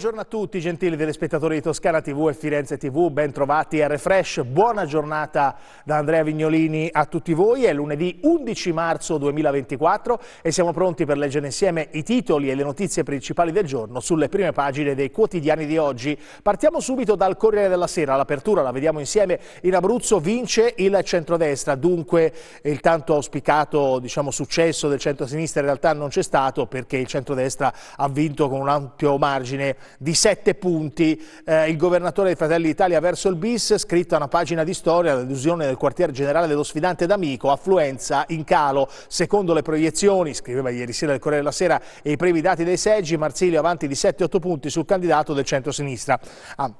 Buongiorno a tutti gentili telespettatori di Toscana TV e Firenze TV, ben trovati a Refresh, buona giornata da Andrea Vignolini a tutti voi, è lunedì 11 marzo 2024 e siamo pronti per leggere insieme i titoli e le notizie principali del giorno sulle prime pagine dei quotidiani di oggi. Partiamo subito dal Corriere della Sera, l'apertura la vediamo insieme, in Abruzzo vince il centrodestra, dunque il tanto auspicato diciamo, successo del centro-sinistra in realtà non c'è stato perché il centrodestra ha vinto con un ampio margine di 7 punti, eh, il governatore dei Fratelli d'Italia verso il bis, scritta una pagina di storia, l'illusione del quartier generale dello sfidante d'amico, affluenza in calo, secondo le proiezioni, scriveva ieri sera il Corriere della Sera, e i primi dati dei seggi, Marsilio avanti di 7-8 punti sul candidato del centro-sinistra. Ah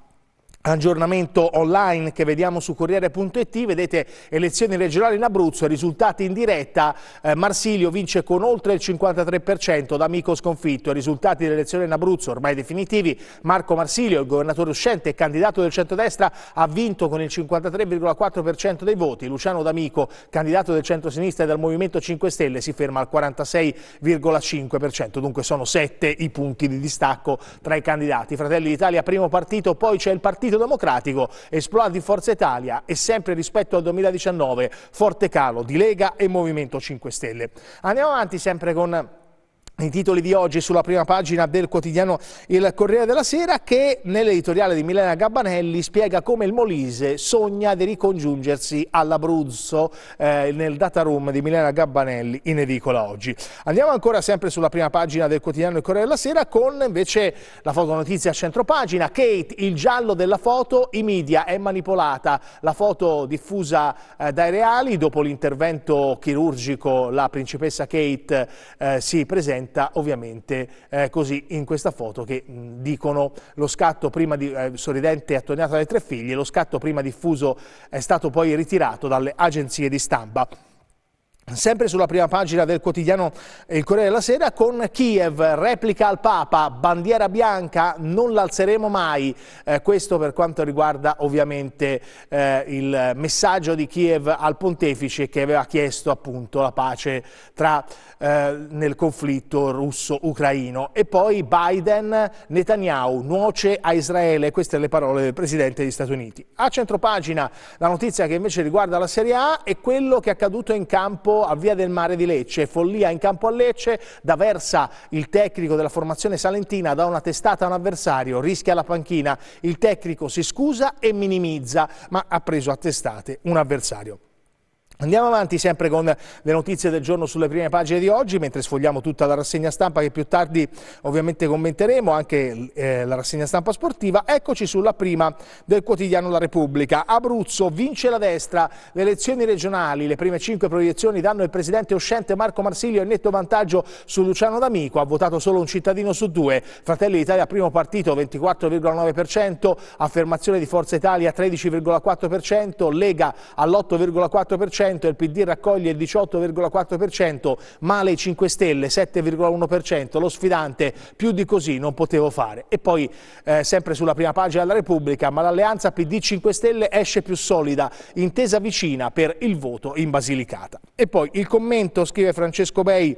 aggiornamento online che vediamo su Corriere.it, vedete elezioni regionali in Abruzzo, risultati in diretta, eh, Marsilio vince con oltre il 53% d'amico sconfitto, risultati dell'elezione in Abruzzo ormai definitivi, Marco Marsilio, il governatore uscente e candidato del centrodestra, ha vinto con il 53,4% dei voti, Luciano D'Amico, candidato del centrosinistra e del Movimento 5 Stelle, si ferma al 46,5%, dunque sono sette i punti di distacco tra i candidati. Fratelli d'Italia, primo partito, poi c'è il partito Partito Democratico, esplorato di Forza Italia e sempre rispetto al 2019, forte calo di Lega e Movimento 5 Stelle. Andiamo avanti sempre con i titoli di oggi sulla prima pagina del quotidiano Il Corriere della Sera che nell'editoriale di Milena Gabbanelli spiega come il Molise sogna di ricongiungersi all'Abruzzo eh, nel data room di Milena Gabbanelli in edicola oggi. Andiamo ancora sempre sulla prima pagina del quotidiano Il Corriere della Sera con invece la fotonotizia a centro pagina. Kate, il giallo della foto, i media è manipolata. La foto diffusa eh, dai reali dopo l'intervento chirurgico la principessa Kate eh, si presenta diventa ovviamente eh, così in questa foto che mh, dicono lo scatto prima di, eh, sorridente è attorniato dalle tre figlie, lo scatto prima diffuso è stato poi ritirato dalle agenzie di stampa. Sempre sulla prima pagina del quotidiano Il Corriere della Sera con Kiev, replica al Papa, bandiera bianca, non l'alzeremo mai. Eh, questo per quanto riguarda ovviamente eh, il messaggio di Kiev al pontefice che aveva chiesto appunto la pace tra, eh, nel conflitto russo-ucraino. E poi Biden, Netanyahu, nuoce a Israele, queste le parole del Presidente degli Stati Uniti. A centropagina la notizia che invece riguarda la Serie A è quello che è accaduto in campo a Via del Mare di Lecce, follia in campo a Lecce, da Versa il tecnico della formazione salentina dà una testata a un avversario, rischia la panchina, il tecnico si scusa e minimizza, ma ha preso a testate un avversario. Andiamo avanti sempre con le notizie del giorno sulle prime pagine di oggi, mentre sfogliamo tutta la rassegna stampa che più tardi ovviamente commenteremo, anche eh, la rassegna stampa sportiva. Eccoci sulla prima del quotidiano La Repubblica. Abruzzo vince la destra, le elezioni regionali, le prime cinque proiezioni danno il presidente uscente Marco Marsilio in netto vantaggio su Luciano D'Amico, ha votato solo un cittadino su due. Fratelli d'Italia primo partito 24,9%, affermazione di Forza Italia 13,4%, Lega all'8,4% il PD raccoglie il 18,4%, male i 5 Stelle 7,1%, lo sfidante più di così non potevo fare. E poi eh, sempre sulla prima pagina della Repubblica, ma l'alleanza PD 5 Stelle esce più solida, intesa vicina per il voto in Basilicata. E poi il commento, scrive Francesco Bei,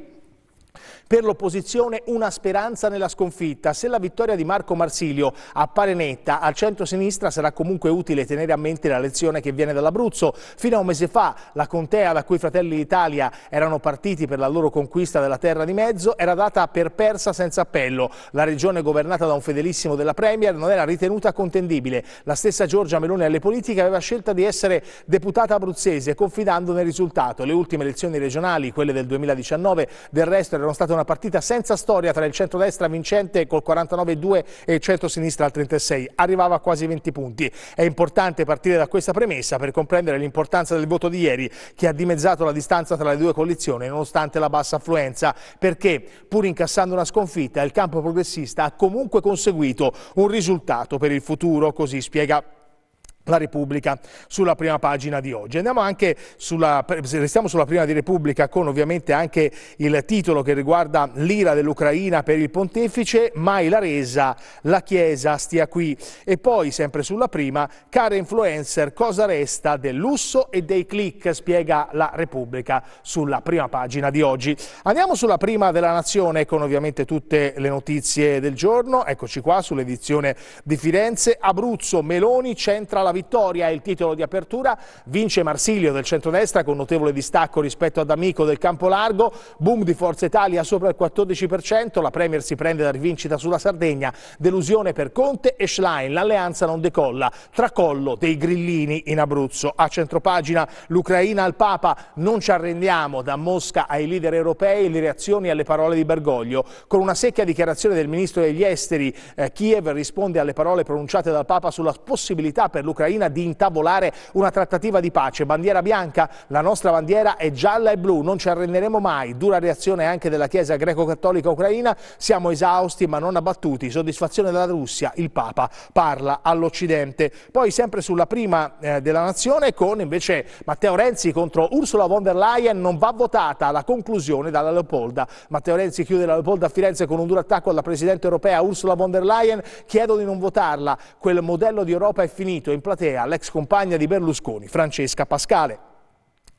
per l'opposizione una speranza nella sconfitta. Se la vittoria di Marco Marsilio appare netta, al centro-sinistra sarà comunque utile tenere a mente la lezione che viene dall'Abruzzo. Fino a un mese fa la contea da cui Fratelli d'Italia erano partiti per la loro conquista della terra di mezzo era data per persa senza appello. La regione governata da un fedelissimo della Premier non era ritenuta contendibile. La stessa Giorgia Meloni alle politiche aveva scelta di essere deputata abruzzese confidando nel risultato. Le ultime elezioni regionali, quelle del 2019, del resto erano state una una partita senza storia tra il centrodestra vincente col 49-2 e il centro-sinistra al 36. Arrivava a quasi 20 punti. È importante partire da questa premessa per comprendere l'importanza del voto di ieri che ha dimezzato la distanza tra le due coalizioni nonostante la bassa affluenza perché pur incassando una sconfitta il campo progressista ha comunque conseguito un risultato per il futuro, così spiega la Repubblica sulla prima pagina di oggi. Andiamo anche sulla, restiamo sulla prima di Repubblica con ovviamente anche il titolo che riguarda l'ira dell'Ucraina per il pontefice, mai la resa, la Chiesa stia qui. E poi sempre sulla prima, care influencer, cosa resta del lusso e dei click, spiega la Repubblica sulla prima pagina di oggi. Andiamo sulla prima della Nazione con ovviamente tutte le notizie del giorno, eccoci qua sull'edizione di Firenze, Abruzzo, Meloni centra la la vittoria e il titolo di apertura, vince Marsilio del centrodestra con notevole distacco rispetto ad Amico del campo largo, boom di Forza Italia sopra il 14%, la Premier si prende la rivincita sulla Sardegna, delusione per Conte e Schlein, l'alleanza non decolla, tracollo dei grillini in Abruzzo, a centropagina l'Ucraina al Papa, non ci arrendiamo da Mosca ai leader europei, le reazioni alle parole di Bergoglio, con una secca dichiarazione del ministro degli esteri, eh, Kiev risponde alle parole pronunciate dal Papa sulla possibilità per l'Ucraina Ucraina di intavolare una trattativa di pace. Bandiera bianca, la nostra bandiera è gialla e blu, non ci arrenderemo mai. Dura reazione anche della Chiesa greco-cattolica ucraina, siamo esausti ma non abbattuti. Soddisfazione della Russia, il Papa parla all'Occidente. Poi sempre sulla prima eh, della nazione con invece Matteo Renzi contro Ursula von der Leyen, non va votata la conclusione dalla Leopolda. Matteo Renzi chiude la Leopolda a Firenze con un duro attacco alla Presidente europea Ursula von der Leyen, chiedo di non votarla, quel modello di Europa è finito. In platea l'ex compagna di Berlusconi, Francesca Pascale.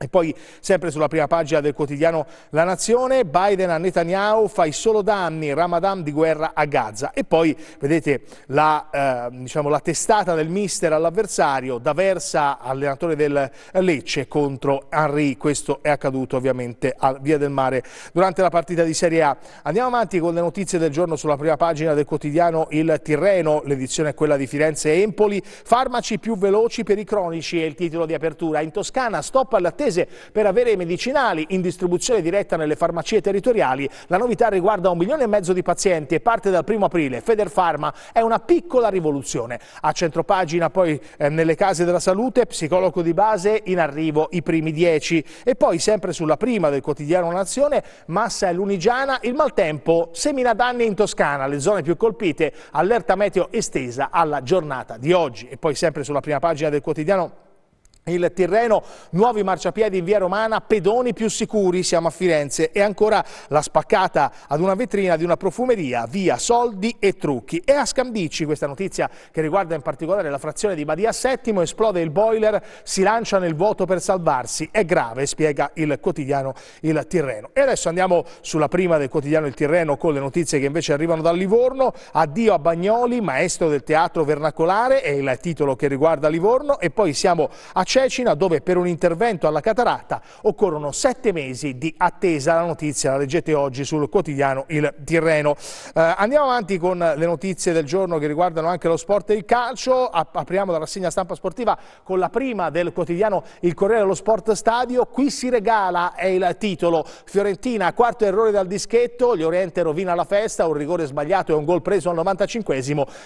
E poi, sempre sulla prima pagina del quotidiano La Nazione, Biden a Netanyahu fai solo danni, Ramadan di guerra a Gaza. E poi, vedete, la, eh, diciamo, la testata del mister all'avversario, D'Aversa, allenatore del Lecce contro Henry. Questo è accaduto ovviamente a Via del Mare durante la partita di Serie A. Andiamo avanti con le notizie del giorno sulla prima pagina del quotidiano Il Tirreno, l'edizione è quella di Firenze e Empoli. Farmaci più veloci per i cronici è il titolo di apertura. In Toscana stop all'attesa Paese per avere medicinali in distribuzione diretta nelle farmacie territoriali. La novità riguarda un milione e mezzo di pazienti e parte dal primo aprile. Federpharma è una piccola rivoluzione. A centropagina poi eh, nelle case della salute, psicologo di base, in arrivo i primi dieci. E poi sempre sulla prima del quotidiano Nazione, massa e lunigiana, il maltempo semina danni in Toscana, le zone più colpite, allerta meteo estesa alla giornata di oggi. E poi sempre sulla prima pagina del quotidiano il Tirreno, nuovi marciapiedi in via Romana, pedoni più sicuri, siamo a Firenze e ancora la spaccata ad una vetrina di una profumeria, via soldi e trucchi. E a Scambici, questa notizia che riguarda in particolare la frazione di Badia Settimo, esplode il boiler, si lancia nel vuoto per salvarsi. È grave, spiega il quotidiano Il Tirreno. E adesso andiamo sulla prima del quotidiano Il Tirreno con le notizie che invece arrivano dal Livorno. Addio a Bagnoli, maestro del teatro vernacolare, è il titolo che riguarda Livorno e poi siamo a Cecina dove per un intervento alla cataratta occorrono sette mesi di attesa. La notizia la leggete oggi sul quotidiano Il Tirreno. Eh, andiamo avanti con le notizie del giorno che riguardano anche lo sport e il calcio. Apriamo la rassegna stampa sportiva con la prima del quotidiano Il Corriere dello Sport Stadio. Qui si regala è il titolo. Fiorentina, quarto errore dal dischetto, gli Oriente rovina la festa, un rigore sbagliato e un gol preso al 95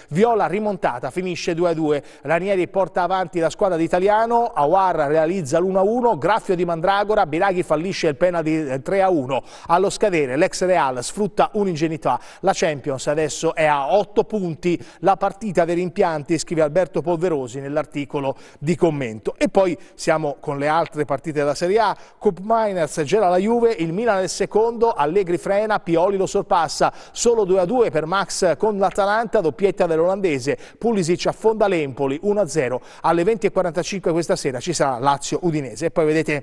Viola rimontata, finisce 2-2. Ranieri porta avanti la squadra d'italiano, Awar realizza l'1-1, Graffio di Mandragora, Biraghi fallisce il pena 3-1. Eh, Allo scadere l'ex Real sfrutta un'ingenuità. La Champions adesso è a 8 punti, la partita dei rimpianti, scrive Alberto Polverosi nell'articolo di commento. E poi siamo con le altre partite della Serie A, Cup Miners gela la Juve, il Milan è il secondo, Allegri frena, Pioli lo sorpassa, solo 2-2 per Max con l'Atalanta, doppietta dell'olandese, Pulisic affonda l'Empoli 1-0 alle 20.45 questa sera sera ci sarà Lazio-Udinese e poi vedete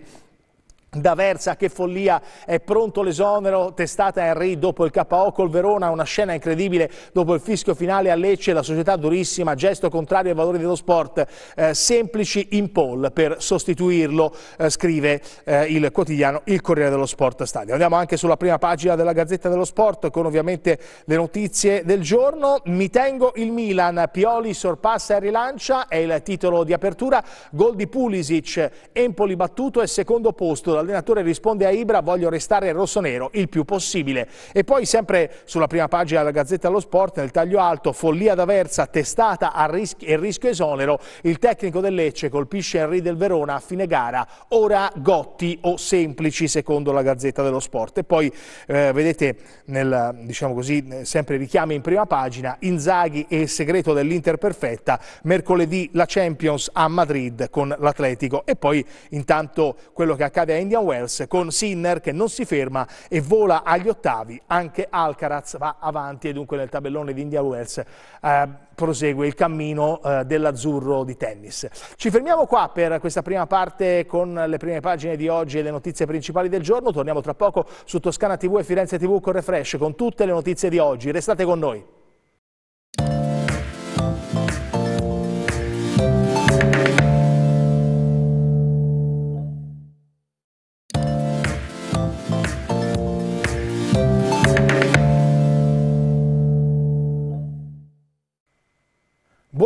da Versa, che follia, è pronto l'esonero, testata Henry dopo il KO col Verona, una scena incredibile dopo il fischio finale a Lecce, la società durissima, gesto contrario ai valori dello sport, eh, semplici in poll per sostituirlo, eh, scrive eh, il quotidiano Il Corriere dello Sport Stadio. Andiamo anche sulla prima pagina della Gazzetta dello Sport con ovviamente le notizie del giorno, mi tengo il Milan, Pioli sorpassa e rilancia, è il titolo di apertura, gol di Pulisic, Empoli battuto e secondo posto l'allenatore risponde a Ibra voglio restare rossonero il più possibile. E poi sempre sulla prima pagina della Gazzetta dello Sport, nel taglio alto, follia d'Aversa, testata a ris e rischio esonero, il tecnico del Lecce colpisce Henry del Verona a fine gara, ora Gotti o Semplici secondo la Gazzetta dello Sport. E poi eh, vedete, nel, diciamo così, sempre richiami in prima pagina, Inzaghi e il segreto dell'Inter perfetta, mercoledì la Champions a Madrid con l'Atletico. E poi intanto quello che accade a Indiana Indian Wells con Sinner che non si ferma e vola agli ottavi, anche Alcaraz va avanti e dunque nel tabellone di Indian Wells eh, prosegue il cammino eh, dell'azzurro di tennis. Ci fermiamo qua per questa prima parte con le prime pagine di oggi e le notizie principali del giorno, torniamo tra poco su Toscana TV e Firenze TV con Refresh con tutte le notizie di oggi, restate con noi.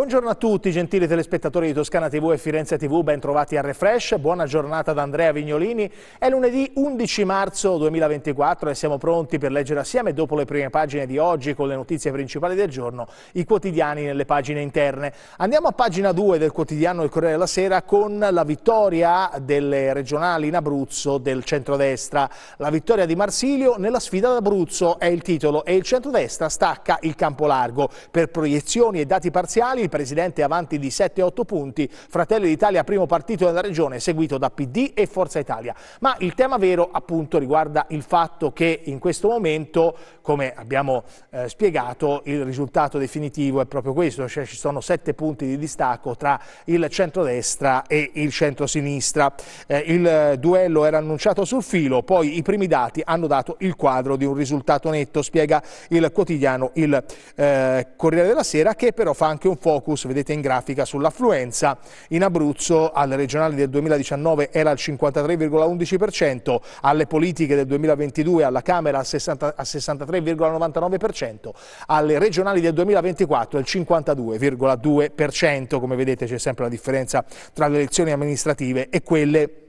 Buongiorno a tutti gentili telespettatori di Toscana TV e Firenze TV, ben trovati a Refresh, buona giornata da Andrea Vignolini, è lunedì 11 marzo 2024 e siamo pronti per leggere assieme dopo le prime pagine di oggi con le notizie principali del giorno, i quotidiani nelle pagine interne. Andiamo a pagina 2 del quotidiano Il Corriere della Sera con la vittoria delle regionali in Abruzzo del centrodestra, la vittoria di Marsilio nella sfida d'Abruzzo è il titolo e il centrodestra stacca il campo largo per proiezioni e dati parziali Presidente avanti di 7-8 punti, Fratelli d'Italia primo partito della regione, seguito da PD e Forza Italia. Ma il tema vero appunto riguarda il fatto che in questo momento, come abbiamo eh, spiegato, il risultato definitivo è proprio questo, cioè ci sono 7 punti di distacco tra il centrodestra e il centrosinistra. Eh, il eh, duello era annunciato sul filo, poi i primi dati hanno dato il quadro di un risultato netto, spiega il quotidiano il eh, Corriere della Sera, che però fa anche un focus focus, vedete in grafica, sull'affluenza. In Abruzzo alle regionali del 2019 era al 53,11%, alle politiche del 2022 alla Camera al 63,99%, alle regionali del 2024 al 52,2%. Come vedete c'è sempre la differenza tra le elezioni amministrative e quelle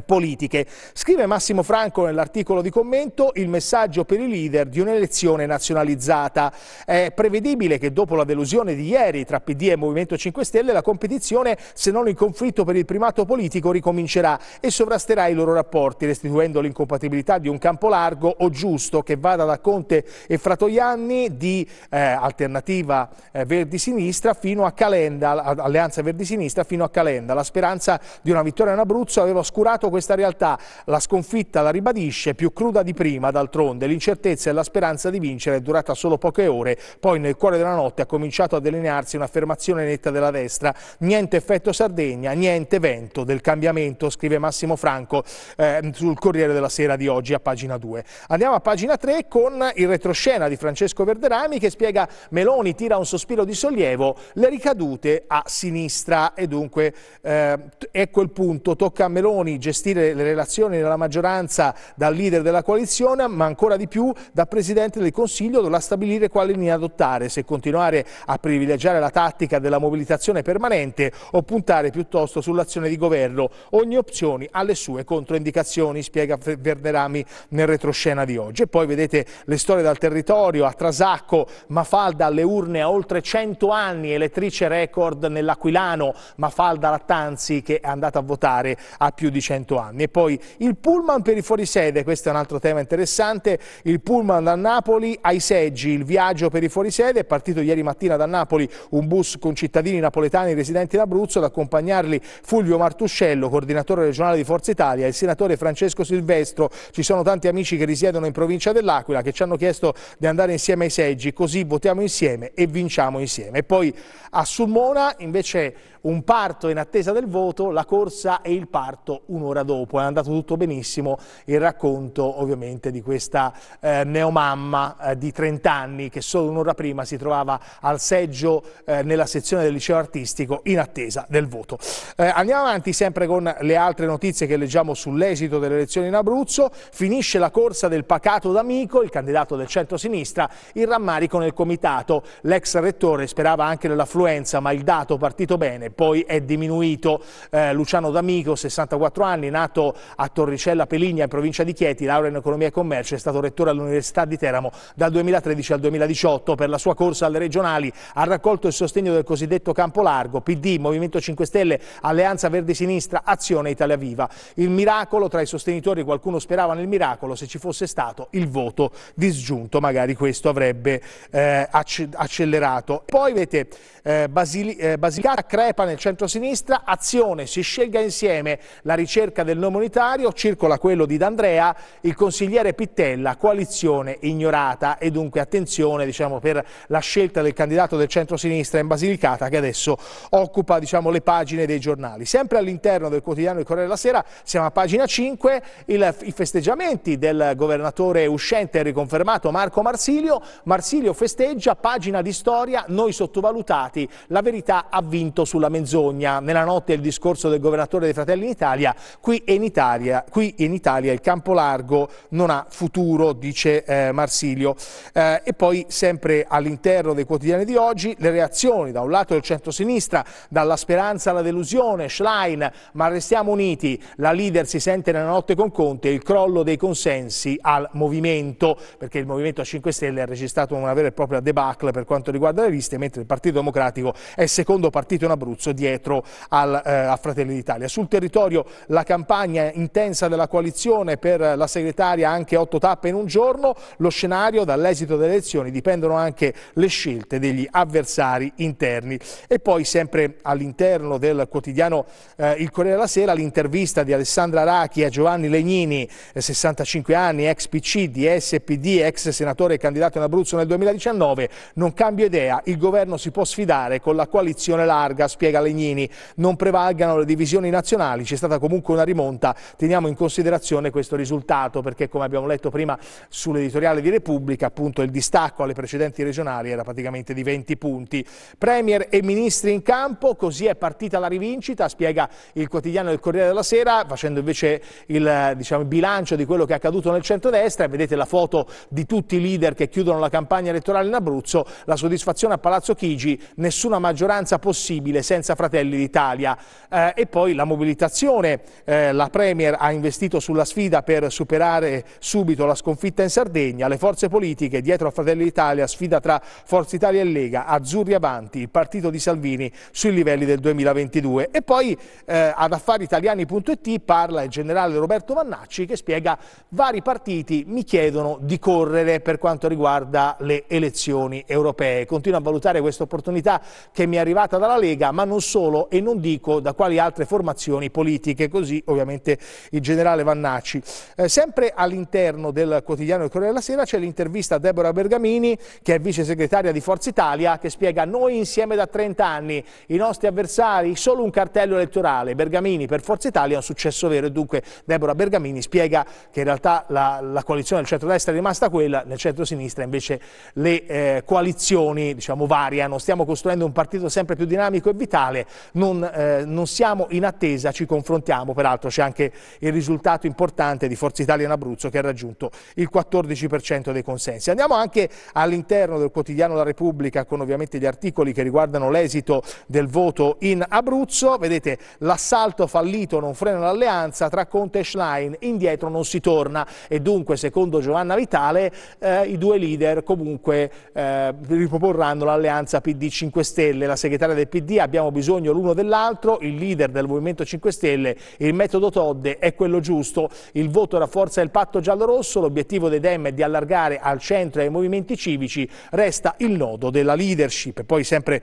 politiche. Scrive Massimo Franco nell'articolo di commento il messaggio per i leader di un'elezione nazionalizzata. È prevedibile che dopo la delusione di ieri tra PD e Movimento 5 Stelle la competizione, se non il conflitto per il primato politico, ricomincerà e sovrasterà i loro rapporti, restituendo l'incompatibilità di un campo largo o giusto che vada da Conte e Fratoianni di eh, Alternativa eh, Verdi-Sinistra fino a Calenda, Alleanza Verdi-Sinistra fino a Calenda. La speranza di una vittoria in Abruzzo aveva oscurato negato questa realtà. La sconfitta la ribadisce, più cruda di prima d'altronde. L'incertezza e la speranza di vincere è durata solo poche ore, poi nel cuore della notte ha cominciato a delinearsi un'affermazione netta della destra. Niente effetto Sardegna, niente vento del cambiamento, scrive Massimo Franco eh, sul Corriere della Sera di oggi a pagina 2. Andiamo a pagina 3 con il retroscena di Francesco Verderami che spiega Meloni tira un sospiro di sollievo, le ricadute a sinistra e dunque eh, ecco il punto, tocca a Meloni gestire gestire le relazioni nella maggioranza dal leader della coalizione, ma ancora di più da Presidente del Consiglio dovrà stabilire quale linea adottare, se continuare a privilegiare la tattica della mobilitazione permanente o puntare piuttosto sull'azione di governo. Ogni opzione ha le sue controindicazioni, spiega Verderami nel retroscena di oggi. E poi vedete le storie dal territorio, a Trasacco, Mafalda alle urne a oltre 100 anni, elettrice record nell'Aquilano, Mafalda Lattanzi che è andata a votare a più di 100 100 anni. E poi il pullman per i fuorisede, questo è un altro tema interessante, il pullman da Napoli ai seggi, il viaggio per i fuorisede, è partito ieri mattina da Napoli un bus con cittadini napoletani residenti in Abruzzo, ad accompagnarli Fulvio Martuscello, coordinatore regionale di Forza Italia, il senatore Francesco Silvestro, ci sono tanti amici che risiedono in provincia dell'Aquila che ci hanno chiesto di andare insieme ai seggi, così votiamo insieme e vinciamo insieme. E poi a Sulmona invece un parto in attesa del voto, la corsa e il parto un'ora dopo. È andato tutto benissimo il racconto ovviamente di questa eh, neomamma eh, di 30 anni che solo un'ora prima si trovava al seggio eh, nella sezione del liceo artistico in attesa del voto. Eh, andiamo avanti sempre con le altre notizie che leggiamo sull'esito delle elezioni in Abruzzo. Finisce la corsa del pacato d'amico, il candidato del centro-sinistra, il rammarico nel comitato. L'ex rettore sperava anche nell'affluenza ma il dato partito bene poi è diminuito. Eh, Luciano D'Amico, 64 anni, nato a Torricella Peligna in provincia di Chieti, laurea in economia e commercio, è stato rettore all'Università di Teramo dal 2013 al 2018. Per la sua corsa alle regionali ha raccolto il sostegno del cosiddetto campo largo, PD, Movimento 5 Stelle, Alleanza Verdi Sinistra, Azione Italia Viva. Il miracolo tra i sostenitori, qualcuno sperava nel miracolo, se ci fosse stato il voto disgiunto, magari questo avrebbe eh, accelerato. Poi avete eh, Basili eh, Basilicata, Crepa, Scarpa nel centro-sinistra, azione, si scelga insieme la ricerca del nome unitario, circola quello di D'Andrea, il consigliere Pittella, coalizione ignorata e dunque attenzione diciamo, per la scelta del candidato del centro-sinistra in Basilicata che adesso occupa diciamo, le pagine dei giornali. Sempre all'interno del quotidiano Il Corriere della Sera, siamo a pagina 5, il, i festeggiamenti del governatore uscente e riconfermato Marco Marsilio, Marsilio festeggia, pagina di storia, noi sottovalutati, la verità ha vinto sulla menzogna, nella notte il discorso del governatore dei Fratelli in Italia, qui in Italia, qui in Italia il campo largo non ha futuro, dice eh, Marsilio. Eh, e poi sempre all'interno dei quotidiani di oggi le reazioni da un lato del centrosinistra, dalla speranza alla delusione, Schlein, ma restiamo uniti, la leader si sente nella notte con Conte, il crollo dei consensi al movimento, perché il Movimento 5 Stelle ha registrato una vera e propria debacle per quanto riguarda le liste, mentre il Partito Democratico è il secondo partito in Abruzzo Abruzzo dietro al, eh, a Fratelli d'Italia. Sul territorio la campagna intensa della coalizione per la segretaria anche otto tappe in un giorno, lo scenario dall'esito delle elezioni dipendono anche le scelte degli avversari interni. E poi sempre all'interno del quotidiano eh, Il Corriere della Sera l'intervista di Alessandra Rachi a Giovanni Legnini, 65 eh, anni, ex PC di SPD, ex senatore e candidato in Abruzzo nel 2019, non cambia idea, il governo si può sfidare con la coalizione larga, spiega Lega-Legnini. Non prevalgano le divisioni nazionali, c'è stata comunque una rimonta, teniamo in considerazione questo risultato perché come abbiamo letto prima sull'editoriale di Repubblica appunto il distacco alle precedenti regionali era praticamente di 20 punti. Premier e ministri in campo, così è partita la rivincita, spiega il quotidiano del Corriere della Sera facendo invece il diciamo, bilancio di quello che è accaduto nel centrodestra e vedete la foto di tutti i leader che chiudono la campagna elettorale in Abruzzo, la soddisfazione a Palazzo Chigi, nessuna maggioranza possibile, senza Fratelli d'Italia. Eh, e poi la mobilitazione, eh, la Premier ha investito sulla sfida per superare subito la sconfitta in Sardegna, le forze politiche dietro a Fratelli d'Italia, sfida tra Forza Italia e Lega, Azzurri Avanti, il partito di Salvini sui livelli del 2022. E poi eh, ad affariitaliani.it parla il generale Roberto Vannacci che spiega vari partiti mi chiedono di correre per quanto riguarda le elezioni europee. Continuo a valutare questa opportunità che mi è arrivata dalla Lega, ma ma non solo e non dico da quali altre formazioni politiche, così ovviamente il generale Vannacci. Eh, sempre all'interno del quotidiano del Corriere della Sera c'è l'intervista a Deborah Bergamini, che è vice segretaria di Forza Italia, che spiega noi insieme da 30 anni, i nostri avversari, solo un cartello elettorale. Bergamini per Forza Italia è un successo vero e dunque Deborah Bergamini spiega che in realtà la, la coalizione del centro-destra è rimasta quella, nel centro-sinistra invece le eh, coalizioni diciamo, variano. Stiamo costruendo un partito sempre più dinamico e vitale capitale, non, eh, non siamo in attesa, ci confrontiamo, peraltro c'è anche il risultato importante di Forza Italia in Abruzzo che ha raggiunto il 14% dei consensi. Andiamo anche all'interno del quotidiano La Repubblica con ovviamente gli articoli che riguardano l'esito del voto in Abruzzo, vedete l'assalto fallito non frena l'alleanza tra Conte e Schlein, indietro non si torna e dunque secondo Giovanna Vitale eh, i due leader comunque eh, riproporranno l'alleanza PD 5 Stelle, la segretaria del PD abbiamo abbiamo bisogno l'uno dell'altro, il leader del Movimento 5 Stelle, il metodo Todde è quello giusto, il voto rafforza il patto giallo-rosso, l'obiettivo dei Dem è di allargare al centro e ai movimenti civici, resta il nodo della leadership. poi sempre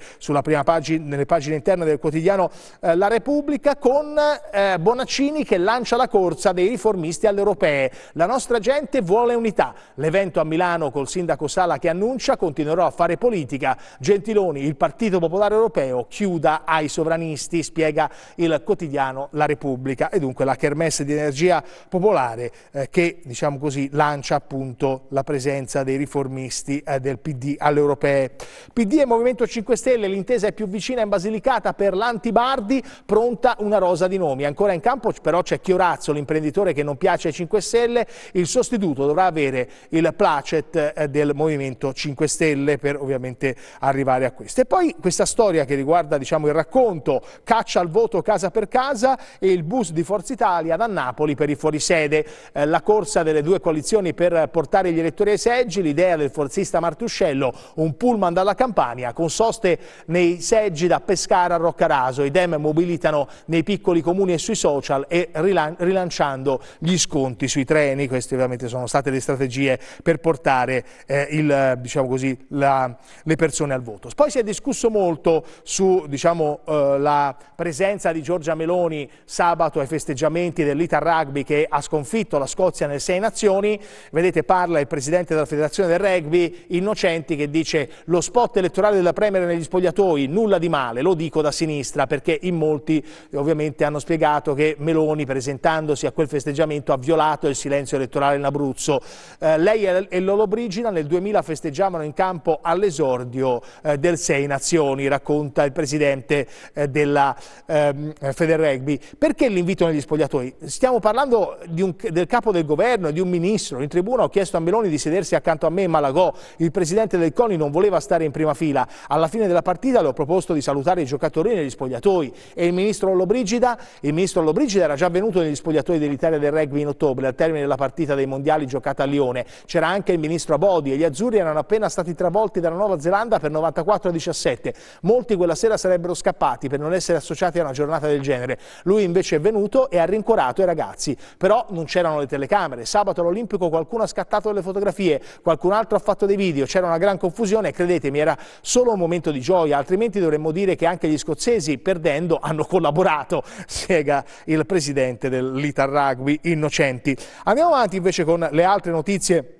pagina, nelle pagine interne del quotidiano eh, La Repubblica con eh, Bonaccini che lancia la corsa dei riformisti alle europee. La nostra gente vuole unità. L'evento a Milano col sindaco Sala che annuncia continuerò a fare politica. Gentiloni, il Partito Popolare Europeo, chiuda coda ai sovranisti, spiega il quotidiano La Repubblica e dunque la kermesse di energia popolare eh, che diciamo così, lancia appunto la presenza dei riformisti eh, del PD alle europee. PD e Movimento 5 Stelle, l'intesa è più vicina in Basilicata per l'antibardi, pronta una rosa di nomi. Ancora in campo però c'è Chiorazzo, l'imprenditore che non piace ai 5 Stelle, il sostituto dovrà avere il placet eh, del Movimento 5 Stelle per ovviamente arrivare a questo. E poi questa storia che riguarda diciamo diciamo, il racconto, caccia al voto casa per casa e il bus di Forza Italia da Napoli per i fuorisede. Eh, la corsa delle due coalizioni per portare gli elettori ai seggi, l'idea del forzista Martuscello, un pullman dalla Campania con soste nei seggi da Pescara a Roccaraso. I dem mobilitano nei piccoli comuni e sui social e rilanciando gli sconti sui treni. Queste ovviamente sono state le strategie per portare eh, il, diciamo così, la, le persone al voto. Poi si è discusso molto su diciamo, diciamo, eh, la presenza di Giorgia Meloni sabato ai festeggiamenti dell'Ita Rugby che ha sconfitto la Scozia nelle sei nazioni, vedete parla il presidente della federazione del rugby Innocenti che dice lo spot elettorale della Premier negli spogliatoi, nulla di male, lo dico da sinistra perché in molti ovviamente hanno spiegato che Meloni presentandosi a quel festeggiamento ha violato il silenzio elettorale in Abruzzo. Eh, lei e Lollobrigida nel 2000 festeggiavano in campo all'esordio eh, del Sei Nazioni, racconta il presidente presidente eh, della ehm, Federrugby, perché l'invito negli spogliatoi? Stiamo parlando un, del capo del governo, e di un ministro, in tribuna ho chiesto a Meloni di sedersi accanto a me in Malagò, il presidente del CONI non voleva stare in prima fila, alla fine della partita le ho proposto di salutare i giocatori negli spogliatoi e il ministro Lobrigida? il ministro Lollobrigida era già venuto negli spogliatoi dell'Italia del rugby in ottobre al termine della partita dei mondiali giocata a Lione, c'era anche il ministro Abodi e gli azzurri erano appena stati travolti dalla Nuova Zelanda per 94-17, molti quella sera sarebbero sarebbero scappati per non essere associati a una giornata del genere. Lui invece è venuto e ha rincuorato i ragazzi, però non c'erano le telecamere. Sabato all'Olimpico qualcuno ha scattato delle fotografie, qualcun altro ha fatto dei video, c'era una gran confusione credetemi era solo un momento di gioia, altrimenti dovremmo dire che anche gli scozzesi perdendo hanno collaborato, spiega il presidente dell'Ital Rugby Innocenti. Andiamo avanti invece con le altre notizie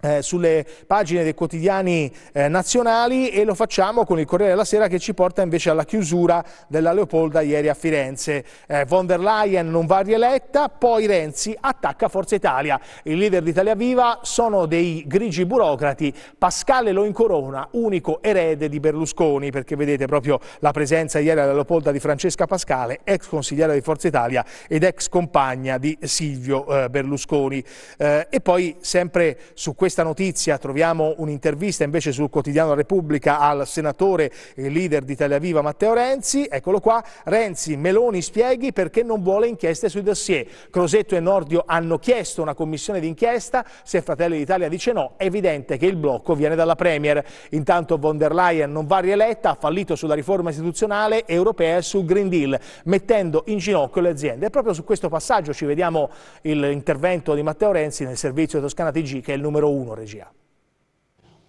eh, sulle pagine dei quotidiani eh, nazionali e lo facciamo con il Corriere della Sera che ci porta invece alla chiusura della Leopolda ieri a Firenze. Eh, von der Leyen non va rieletta, poi Renzi attacca Forza Italia. Il leader d'Italia Viva sono dei grigi burocrati, Pascale lo incorona, unico erede di Berlusconi, perché vedete proprio la presenza ieri alla Leopolda di Francesca Pascale, ex consigliera di Forza Italia ed ex compagna di Silvio eh, Berlusconi. Eh, e poi sempre su questo questa notizia troviamo un'intervista invece sul quotidiano Repubblica al senatore e eh, leader di Italia Viva Matteo Renzi, eccolo qua, Renzi, Meloni spieghi perché non vuole inchieste sui dossier. Crosetto e Nordio hanno chiesto una commissione d'inchiesta, se Fratelli d'Italia dice no, è evidente che il blocco viene dalla Premier. Intanto von der Leyen non va rieletta, ha fallito sulla riforma istituzionale europea e sul Green Deal, mettendo in ginocchio le aziende. E proprio su questo passaggio ci vediamo l'intervento di Matteo Renzi nel servizio Toscana TG che è il numero uno 1, regia.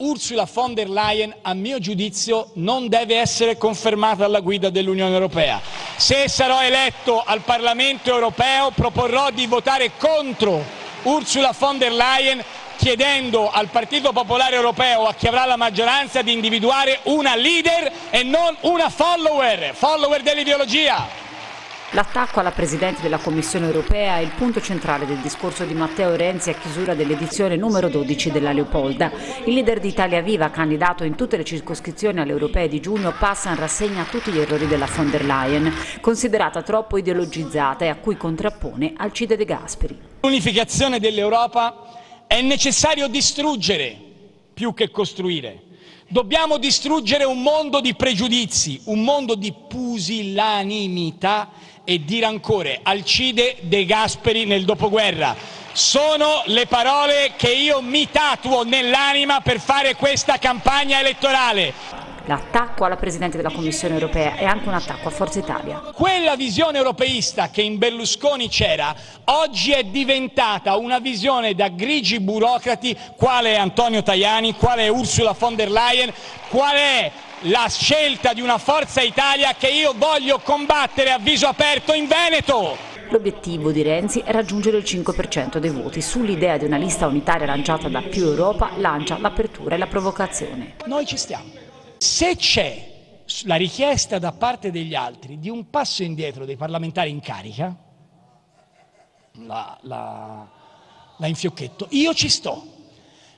Ursula von der Leyen, a mio giudizio, non deve essere confermata alla guida dell'Unione Europea. Se sarò eletto al Parlamento europeo proporrò di votare contro Ursula von der Leyen chiedendo al Partito Popolare Europeo, a chi avrà la maggioranza, di individuare una leader e non una follower, follower dell'ideologia. L'attacco alla Presidente della Commissione europea è il punto centrale del discorso di Matteo Renzi a chiusura dell'edizione numero 12 della Leopolda. Il leader di Italia Viva, candidato in tutte le circoscrizioni alle europee di giugno, passa in rassegna tutti gli errori della von der Leyen, considerata troppo ideologizzata e a cui contrappone Alcide De Gasperi. L'unificazione dell'Europa è necessario distruggere più che costruire. Dobbiamo distruggere un mondo di pregiudizi, un mondo di pusillanimità e di rancore. Alcide De Gasperi nel dopoguerra. Sono le parole che io mi tatuo nell'anima per fare questa campagna elettorale. L'attacco alla Presidente della Commissione europea è anche un attacco a Forza Italia. Quella visione europeista che in Berlusconi c'era, oggi è diventata una visione da grigi burocrati quale è Antonio Tajani, quale è Ursula von der Leyen, quale è la scelta di una Forza Italia che io voglio combattere a viso aperto in Veneto. L'obiettivo di Renzi è raggiungere il 5% dei voti. Sull'idea di una lista unitaria lanciata da Più Europa lancia l'apertura e la provocazione. Noi ci stiamo. Se c'è la richiesta da parte degli altri di un passo indietro dei parlamentari in carica, la, la, la infiocchetto, io ci sto.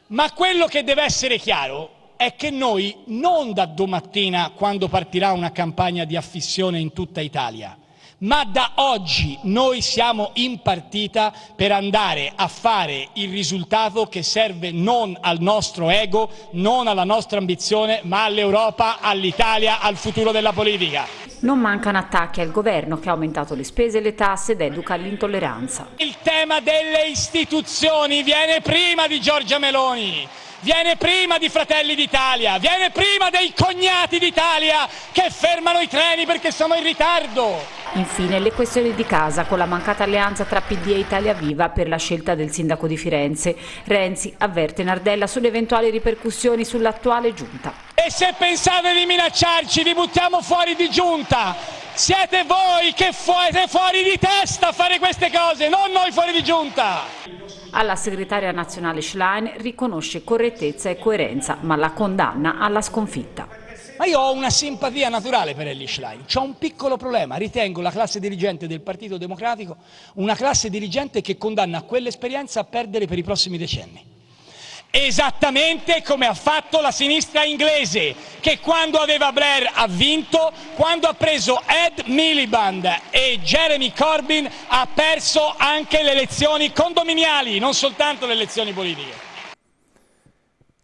Ma quello che deve essere chiaro è che noi non da domattina quando partirà una campagna di affissione in tutta Italia, ma da oggi noi siamo in partita per andare a fare il risultato che serve non al nostro ego, non alla nostra ambizione, ma all'Europa, all'Italia, al futuro della politica. Non mancano attacchi al governo che ha aumentato le spese e le tasse ed educa all'intolleranza. Il tema delle istituzioni viene prima di Giorgia Meloni viene prima di Fratelli d'Italia, viene prima dei cognati d'Italia che fermano i treni perché sono in ritardo. Infine le questioni di casa con la mancata alleanza tra PD e Italia Viva per la scelta del sindaco di Firenze. Renzi avverte Nardella sulle eventuali ripercussioni sull'attuale giunta. E se pensate di minacciarci vi buttiamo fuori di giunta, siete voi che siete fuori di testa a fare queste cose, non noi fuori di giunta. Alla segretaria nazionale Schlein riconosce correttezza e coerenza, ma la condanna alla sconfitta. Ma io ho una simpatia naturale per Ellie Schlein, ho un piccolo problema, ritengo la classe dirigente del Partito Democratico una classe dirigente che condanna quell'esperienza a perdere per i prossimi decenni. Esattamente come ha fatto la sinistra inglese, che quando aveva Blair ha vinto, quando ha preso Ed Miliband e Jeremy Corbyn ha perso anche le elezioni condominiali, non soltanto le elezioni politiche.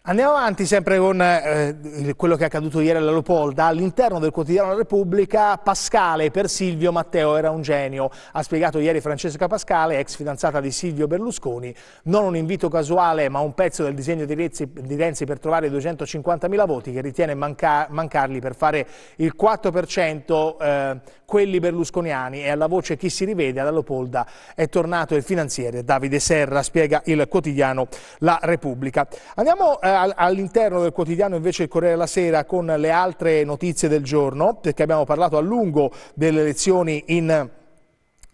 Andiamo avanti sempre con eh, quello che è accaduto ieri alla Lopolda. All'interno del quotidiano Repubblica, Pascale per Silvio Matteo era un genio. Ha spiegato ieri Francesca Pascale, ex fidanzata di Silvio Berlusconi. Non un invito casuale, ma un pezzo del disegno di Renzi, di Renzi per trovare i 250.000 voti che ritiene manca, mancarli per fare il 4% eh, quelli berlusconiani. E alla voce chi si rivede alla Lopolda è tornato il finanziere Davide Serra, spiega il quotidiano La Repubblica. Andiamo eh, all'interno del quotidiano invece il Corriere della Sera con le altre notizie del giorno, perché abbiamo parlato a lungo delle elezioni in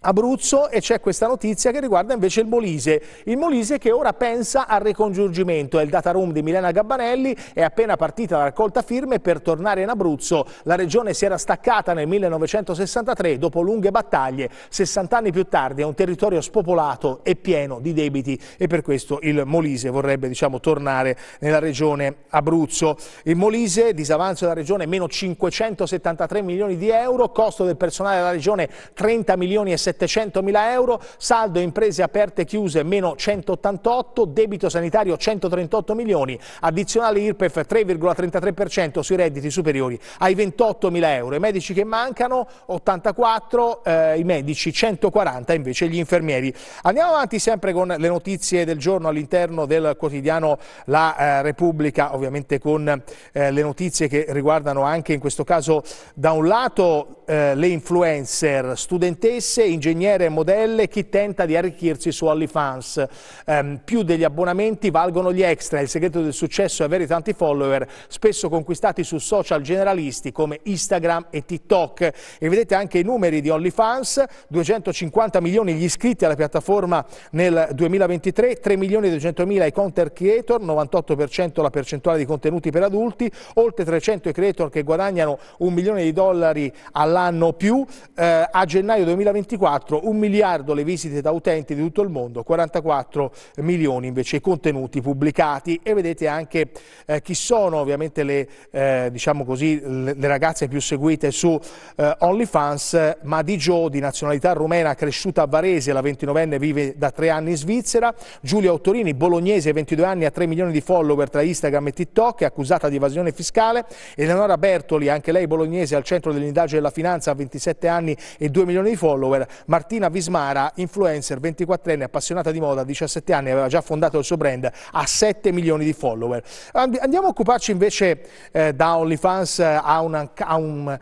Abruzzo e c'è questa notizia che riguarda invece il Molise. Il Molise che ora pensa al ricongiungimento. È il data room di Milena Gabbanelli, è appena partita la raccolta firme per tornare in Abruzzo. La regione si era staccata nel 1963 dopo lunghe battaglie. 60 anni più tardi è un territorio spopolato e pieno di debiti e per questo il Molise vorrebbe diciamo, tornare nella regione Abruzzo. Il Molise, disavanzo della regione, meno 573 milioni di euro, costo del personale della regione 30 milioni e 70 700.000 euro, saldo imprese aperte e chiuse meno 188, debito sanitario 138 milioni, addizionale IRPEF 3,33% sui redditi superiori ai 28 mila euro. I medici che mancano 84, eh, i medici 140 invece gli infermieri. Andiamo avanti sempre con le notizie del giorno all'interno del quotidiano La eh, Repubblica, ovviamente con eh, le notizie che riguardano anche in questo caso da un lato eh, le influencer studentesse in ingegnere e modelle chi tenta di arricchirsi su OnlyFans. Ehm, più degli abbonamenti valgono gli extra, il segreto del successo è avere tanti follower, spesso conquistati su social generalisti come Instagram e TikTok. E vedete anche i numeri di OnlyFans, 250 milioni gli iscritti alla piattaforma nel 2023, 3 milioni e 200 mila i content creator, 98% la percentuale di contenuti per adulti, oltre 300 i creator che guadagnano un milione di dollari all'anno più. Eh, a gennaio 2024 2024 1 miliardo le visite da utenti di tutto il mondo, 44 milioni invece i contenuti pubblicati e vedete anche eh, chi sono ovviamente le, eh, diciamo così, le, le, ragazze più seguite su eh, OnlyFans, ma di Joe di nazionalità rumena cresciuta a Varese, la 29enne vive da tre anni in Svizzera, Giulia Ottorini, bolognese, 22 anni, ha 3 milioni di follower tra Instagram e TikTok, è accusata di evasione fiscale, Eleonora Bertoli, anche lei bolognese, al centro dell'indagine della finanza, ha 27 anni e 2 milioni di follower, Martina Vismara, influencer 24enne, appassionata di moda, 17 anni, aveva già fondato il suo brand, ha 7 milioni di follower. Andiamo a occuparci invece eh, da OnlyFans eh, a una, a, un,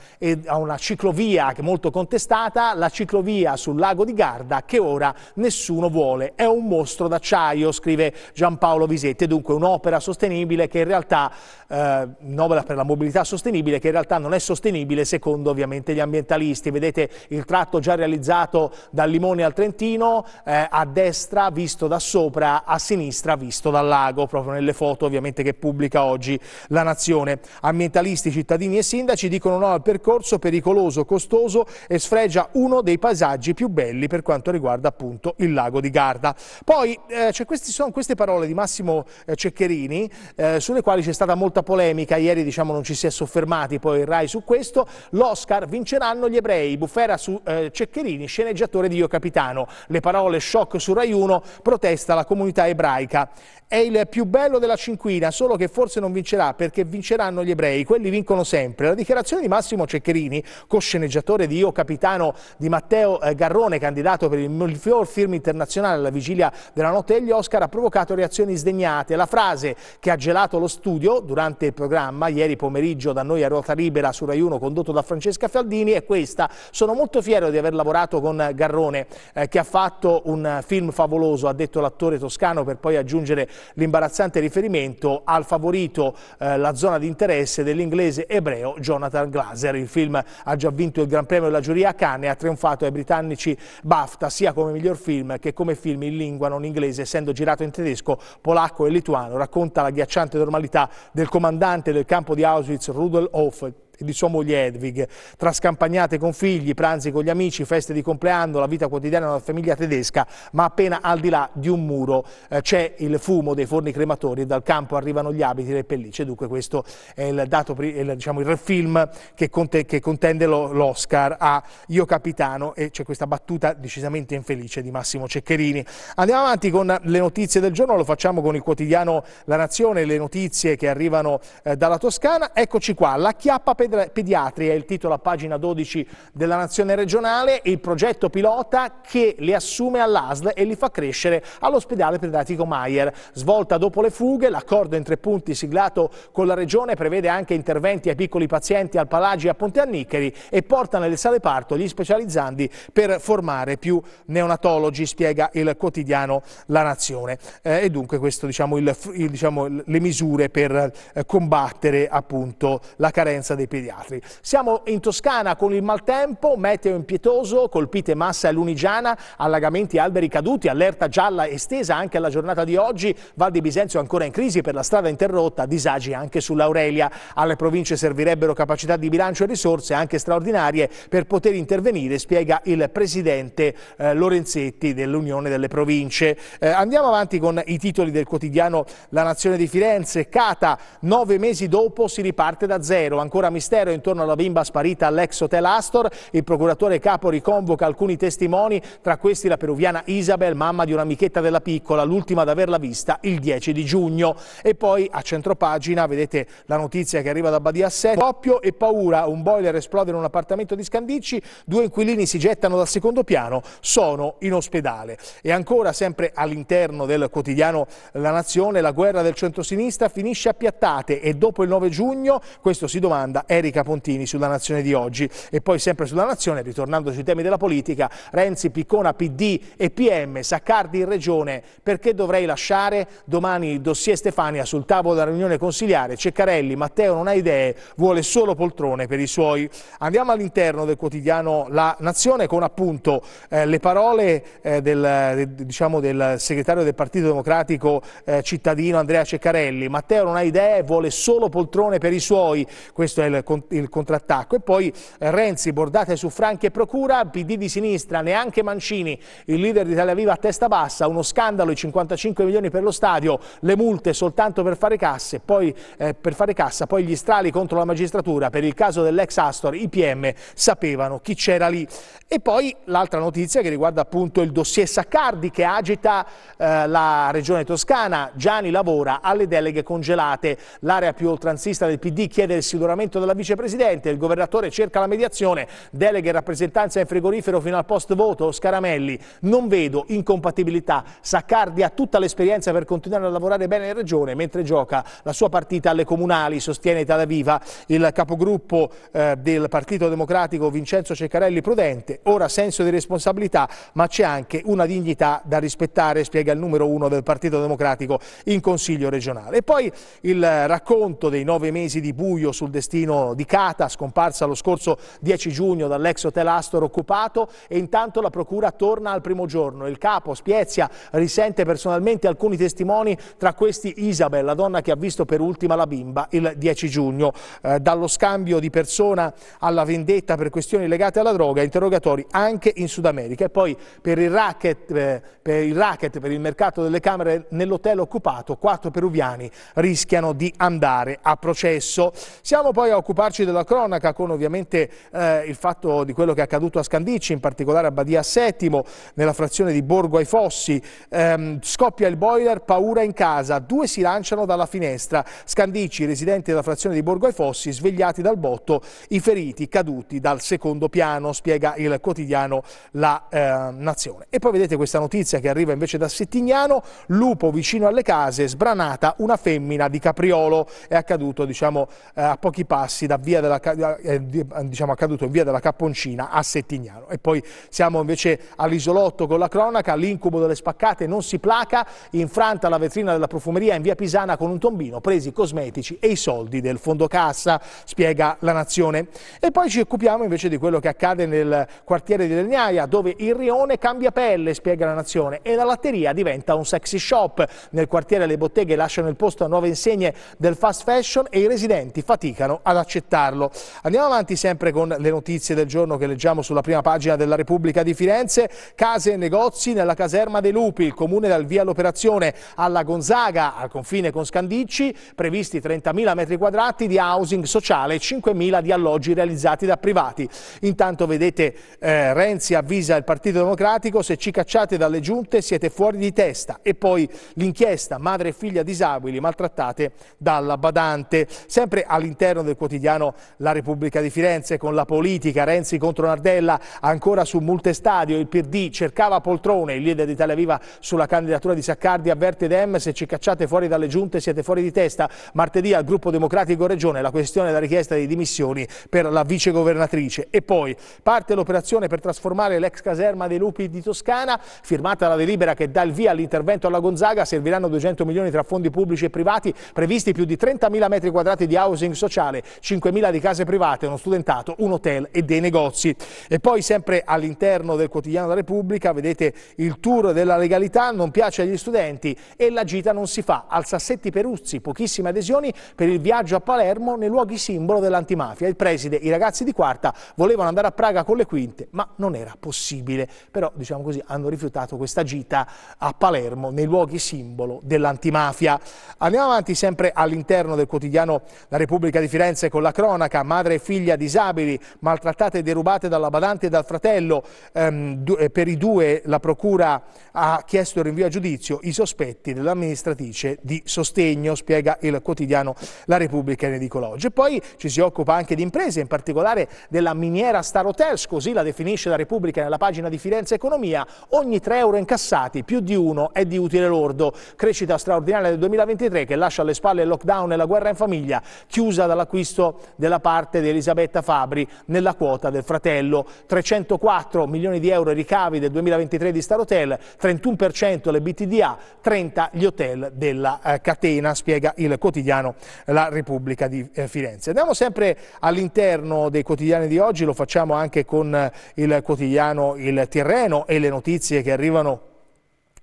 a una ciclovia molto contestata, la ciclovia sul lago di Garda che ora nessuno vuole. È un mostro d'acciaio, scrive Giampaolo Visetti, dunque un'opera sostenibile che in realtà, eh, un'opera per la mobilità sostenibile che in realtà non è sostenibile secondo ovviamente gli ambientalisti. Vedete il tratto già realizzato girato dal Limone al Trentino, eh, a destra visto da sopra, a sinistra visto dal lago, proprio nelle foto ovviamente che pubblica oggi la Nazione. Ambientalisti, cittadini e sindaci dicono no al percorso pericoloso, costoso e sfregia uno dei paesaggi più belli per quanto riguarda appunto il lago di Garda. Poi eh, cioè, queste sono queste parole di Massimo eh, Ceccherini eh, sulle quali c'è stata molta polemica, ieri diciamo non ci si è soffermati poi il RAI su questo, l'Oscar vinceranno gli ebrei, Bufera su eh, Ceccherini sceneggiatore di Io Capitano. Le parole shock su Rai 1, protesta la comunità ebraica. È il più bello della cinquina, solo che forse non vincerà perché vinceranno gli ebrei, quelli vincono sempre. La dichiarazione di Massimo Ceccherini, cosceneggiatore di Io Capitano di Matteo eh, Garrone, candidato per il miglior film internazionale alla vigilia della notte degli Oscar, ha provocato reazioni sdegnate. La frase che ha gelato lo studio durante il programma ieri pomeriggio da noi a Ruota Libera su Rai 1 condotto da Francesca Fialdini, è questa. Sono molto fiero di aver lavorato con Garrone eh, che ha fatto un film favoloso, ha detto l'attore toscano per poi aggiungere l'imbarazzante riferimento al favorito eh, la zona di interesse dell'inglese ebreo Jonathan Glaser. Il film ha già vinto il Gran Premio della giuria a Cannes e ha trionfato ai britannici BAFTA sia come miglior film che come film in lingua non inglese, essendo girato in tedesco, polacco e lituano. Racconta la ghiacciante normalità del comandante del campo di Auschwitz Rudolf Hoff di sua moglie Edwig. Tra scampagnate con figli, pranzi con gli amici, feste di compleanno, la vita quotidiana della famiglia tedesca, ma appena al di là di un muro eh, c'è il fumo dei forni crematori e dal campo arrivano gli abiti, le pellicce. Dunque questo è il, dato, il, diciamo, il film che, conte, che contende l'Oscar a Io Capitano e c'è questa battuta decisamente infelice di Massimo Ceccherini. Andiamo avanti con le notizie del giorno, lo facciamo con il quotidiano La Nazione, le notizie che arrivano eh, dalla Toscana. Eccoci qua, la chiappa pedagoghica pediatri è il titolo a pagina 12 della Nazione Regionale, il progetto pilota che li assume all'ASL e li fa crescere all'ospedale pediatrico Maier. Svolta dopo le fughe, l'accordo in tre punti siglato con la Regione prevede anche interventi ai piccoli pazienti al Palagi e a Ponte Annicheri e porta nelle sale parto gli specializzandi per formare più neonatologi, spiega il quotidiano La Nazione. Eh, e dunque questo diciamo, diciamo, le misure per eh, combattere appunto la carenza dei pediatri altri. Siamo in Toscana con il maltempo, meteo impietoso, colpite massa e lunigiana, allagamenti e alberi caduti, allerta gialla estesa anche alla giornata di oggi, Val di Bisenzio ancora in crisi per la strada interrotta, disagi anche sull'Aurelia. Alle province servirebbero capacità di bilancio e risorse anche straordinarie per poter intervenire, spiega il presidente eh, Lorenzetti dell'Unione delle Province. Eh, andiamo avanti con i titoli del quotidiano La Nazione di Firenze, Cata, nove mesi dopo si riparte da zero, ancora mistero mistero intorno alla bimba sparita all'ex hotel Astor. Il procuratore capo riconvoca alcuni testimoni, tra questi la peruviana Isabel, mamma di un'amichetta della piccola, l'ultima ad averla vista il 10 di giugno. E poi a centropagina vedete la notizia che arriva da Badia 7. Coppio e paura, un boiler esplode in un appartamento di Scandicci, due inquilini si gettano dal secondo piano, sono in ospedale. E ancora sempre all'interno del quotidiano La Nazione, la guerra del centrosinistra finisce a piattate e dopo il 9 giugno, questo si domanda, Erika Pontini sulla Nazione di oggi. E poi sempre sulla Nazione, ritornando sui temi della politica, Renzi, Piccona, PD e PM, Saccardi in Regione, perché dovrei lasciare domani il dossier Stefania sul tavolo della riunione consigliare, Ceccarelli, Matteo non ha idee, vuole solo poltrone per i suoi. Andiamo all'interno del quotidiano La Nazione con appunto eh, le parole eh, del, diciamo, del, segretario del Partito Democratico eh, cittadino Andrea Ceccarelli, Matteo non ha idee, vuole solo poltrone per i suoi, questo è il il contrattacco. E poi Renzi, bordate su Franchi e Procura, PD di sinistra, neanche Mancini, il leader di Italia Viva a testa bassa, uno scandalo, i 55 milioni per lo stadio, le multe soltanto per fare, casse, poi, eh, per fare cassa, poi gli strali contro la magistratura, per il caso dell'ex Astor, i PM sapevano chi c'era lì. E poi l'altra notizia che riguarda appunto il dossier Saccardi che agita eh, la regione toscana, Gianni lavora alle deleghe congelate, l'area più oltranzista del PD chiede il sicuramente della alla vicepresidente, il governatore cerca la mediazione, deleghe e rappresentanza in frigorifero fino al post voto, Scaramelli, non vedo incompatibilità, Saccardi ha tutta l'esperienza per continuare a lavorare bene in regione mentre gioca la sua partita alle comunali, sostiene Talaviva, il capogruppo eh, del Partito Democratico Vincenzo Ceccarelli Prudente, ora senso di responsabilità ma c'è anche una dignità da rispettare, spiega il numero uno del Partito Democratico in Consiglio regionale. E poi il racconto dei nove mesi di buio sul destino di Cata, scomparsa lo scorso 10 giugno dall'ex hotel Astor occupato e intanto la procura torna al primo giorno. Il capo Spiezia risente personalmente alcuni testimoni, tra questi Isabel, la donna che ha visto per ultima la bimba il 10 giugno. Eh, dallo scambio di persona alla vendetta per questioni legate alla droga, interrogatori anche in Sud America. E poi per il racket, eh, per il, racket, per il mercato delle camere nell'hotel occupato, quattro peruviani rischiano di andare a processo. Siamo poi a occupare occuparci della cronaca con ovviamente eh, il fatto di quello che è accaduto a Scandicci, in particolare a Badia Settimo, nella frazione di Borgo ai Fossi. Ehm, scoppia il boiler, paura in casa, due si lanciano dalla finestra. Scandicci, residenti della frazione di Borgo ai Fossi, svegliati dal botto, i feriti caduti dal secondo piano, spiega il quotidiano La eh, Nazione. E poi vedete questa notizia che arriva invece da Settignano, lupo vicino alle case, sbranata una femmina di Capriolo. È accaduto diciamo, eh, a pochi passi passi da via della, eh, diciamo accaduto in via della Capponcina a Settignano. E poi siamo invece all'isolotto con la cronaca, l'incubo delle spaccate non si placa, infranta la vetrina della profumeria in via Pisana con un tombino, presi i cosmetici e i soldi del fondo cassa, spiega la Nazione. E poi ci occupiamo invece di quello che accade nel quartiere di Legnaia, dove il rione cambia pelle, spiega la Nazione, e la latteria diventa un sexy shop. Nel quartiere le botteghe lasciano il posto a nuove insegne del fast fashion e i residenti faticano ad accettare accettarlo. Andiamo avanti sempre con le notizie del giorno che leggiamo sulla prima pagina della Repubblica di Firenze. Case e negozi nella caserma dei Lupi, il comune dal via all'operazione alla Gonzaga, al confine con Scandicci, previsti 30.000 metri quadrati di housing sociale e 5.000 di alloggi realizzati da privati. Intanto vedete eh, Renzi avvisa il Partito Democratico se ci cacciate dalle giunte siete fuori di testa e poi l'inchiesta madre e figlia disabili maltrattate dalla badante. Sempre all'interno del quotidiano quotidiano La Repubblica di Firenze con la politica, Renzi contro Nardella, ancora su Multestadio, il PD cercava poltrone, il leader d'Italia Viva sulla candidatura di Saccardi avverte Dem, se ci cacciate fuori dalle giunte siete fuori di testa, martedì al gruppo democratico regione la questione della richiesta di dimissioni per la vicegovernatrice e poi parte l'operazione per trasformare l'ex caserma dei lupi di Toscana, firmata la delibera che dà il via all'intervento alla Gonzaga, serviranno 200 milioni tra fondi pubblici e privati, previsti più di 30.000 metri quadrati di housing sociale, 5.000 di case private, uno studentato, un hotel e dei negozi. E poi sempre all'interno del quotidiano della Repubblica vedete il tour della legalità, non piace agli studenti e la gita non si fa. Al Sassetti Peruzzi, pochissime adesioni per il viaggio a Palermo nei luoghi simbolo dell'antimafia. Il preside, i ragazzi di quarta volevano andare a Praga con le quinte, ma non era possibile. Però, diciamo così, hanno rifiutato questa gita a Palermo nei luoghi simbolo dell'antimafia. Andiamo avanti sempre all'interno del quotidiano La Repubblica di Firenze con la cronaca, madre e figlia disabili, maltrattate e derubate dalla badante e dal fratello, ehm, eh, per i due la procura ha chiesto il rinvio a giudizio, i sospetti dell'amministratrice di sostegno, spiega il quotidiano La Repubblica in edicola E poi ci si occupa anche di imprese, in particolare della miniera Star Hotels, così la definisce la Repubblica nella pagina di Firenze Economia, ogni 3 euro incassati più di uno è di utile lordo, crescita straordinaria del 2023 che lascia alle spalle il lockdown e la guerra in famiglia, chiusa dall'acquisto l'acquisto della parte di Elisabetta Fabri nella quota del fratello. 304 milioni di euro i ricavi del 2023 di Star Hotel, 31% le BTDA, 30 gli hotel della eh, catena, spiega il quotidiano La Repubblica di eh, Firenze. Andiamo sempre all'interno dei quotidiani di oggi, lo facciamo anche con eh, il quotidiano Il Tirreno e le notizie che arrivano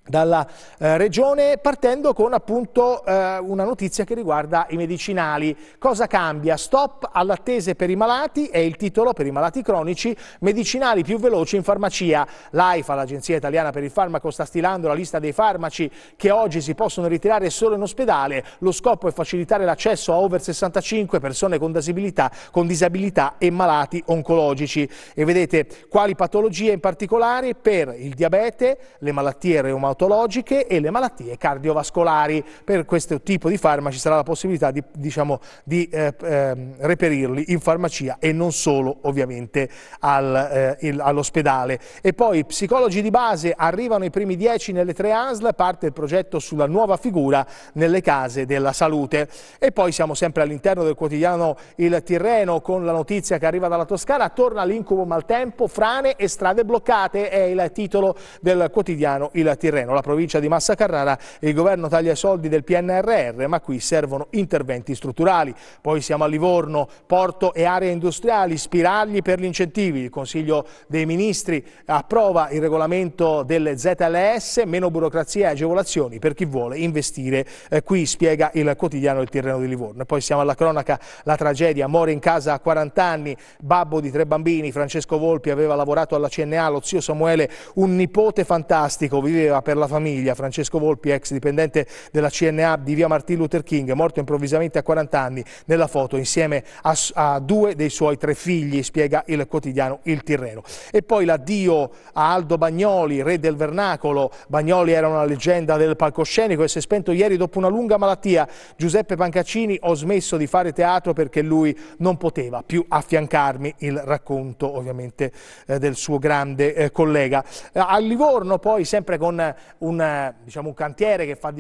dalla eh, regione partendo con appunto eh, una notizia che riguarda i medicinali. Cosa cambia? Stop all'attese per i malati è il titolo per i malati cronici, medicinali più veloci in farmacia. L'AIFA, l'Agenzia Italiana per il Farmaco, sta stilando la lista dei farmaci che oggi si possono ritirare solo in ospedale. Lo scopo è facilitare l'accesso a over 65 persone con disabilità, con disabilità e malati oncologici. E vedete quali patologie in particolare per il diabete, le malattie reumatoide, reumatologiche e le malattie cardiovascolari. Per questo tipo di farmaci sarà la possibilità di, diciamo, di eh, eh, reperirli in farmacia e non solo ovviamente al, eh, all'ospedale. E poi psicologi di base arrivano i primi 10 nelle tre ASL, parte il progetto sulla nuova figura nelle case della salute. E poi siamo sempre all'interno del quotidiano Il Tirreno con la notizia che arriva dalla Toscana, torna l'incubo maltempo, frane e strade bloccate, è il titolo del quotidiano Il Tirreno. Tirreno, la provincia di Massa Carrara, il governo taglia i soldi del PNRR, ma qui servono interventi strutturali. Poi siamo a Livorno, porto e aree industriali, spiragli per gli incentivi. Il Consiglio dei Ministri approva il regolamento delle ZLS, meno burocrazia e agevolazioni per chi vuole investire. Eh, qui spiega il quotidiano Il Tirreno di Livorno. Poi siamo alla cronaca, la tragedia, muore in casa a 40 anni, babbo di tre bambini, Francesco Volpi aveva lavorato alla CNA, lo zio Samuele, un nipote fantastico, viveva per la famiglia, Francesco Volpi, ex dipendente della CNA di via Martin Luther King, morto improvvisamente a 40 anni, nella foto insieme a, a due dei suoi tre figli, spiega il quotidiano Il Tirreno. E poi l'addio a Aldo Bagnoli, re del Vernacolo. Bagnoli era una leggenda del palcoscenico e si è spento ieri dopo una lunga malattia. Giuseppe Pancaccini, ho smesso di fare teatro perché lui non poteva più affiancarmi, il racconto ovviamente eh, del suo grande eh, collega. A Livorno poi sempre con un, diciamo, un cantiere che, fa,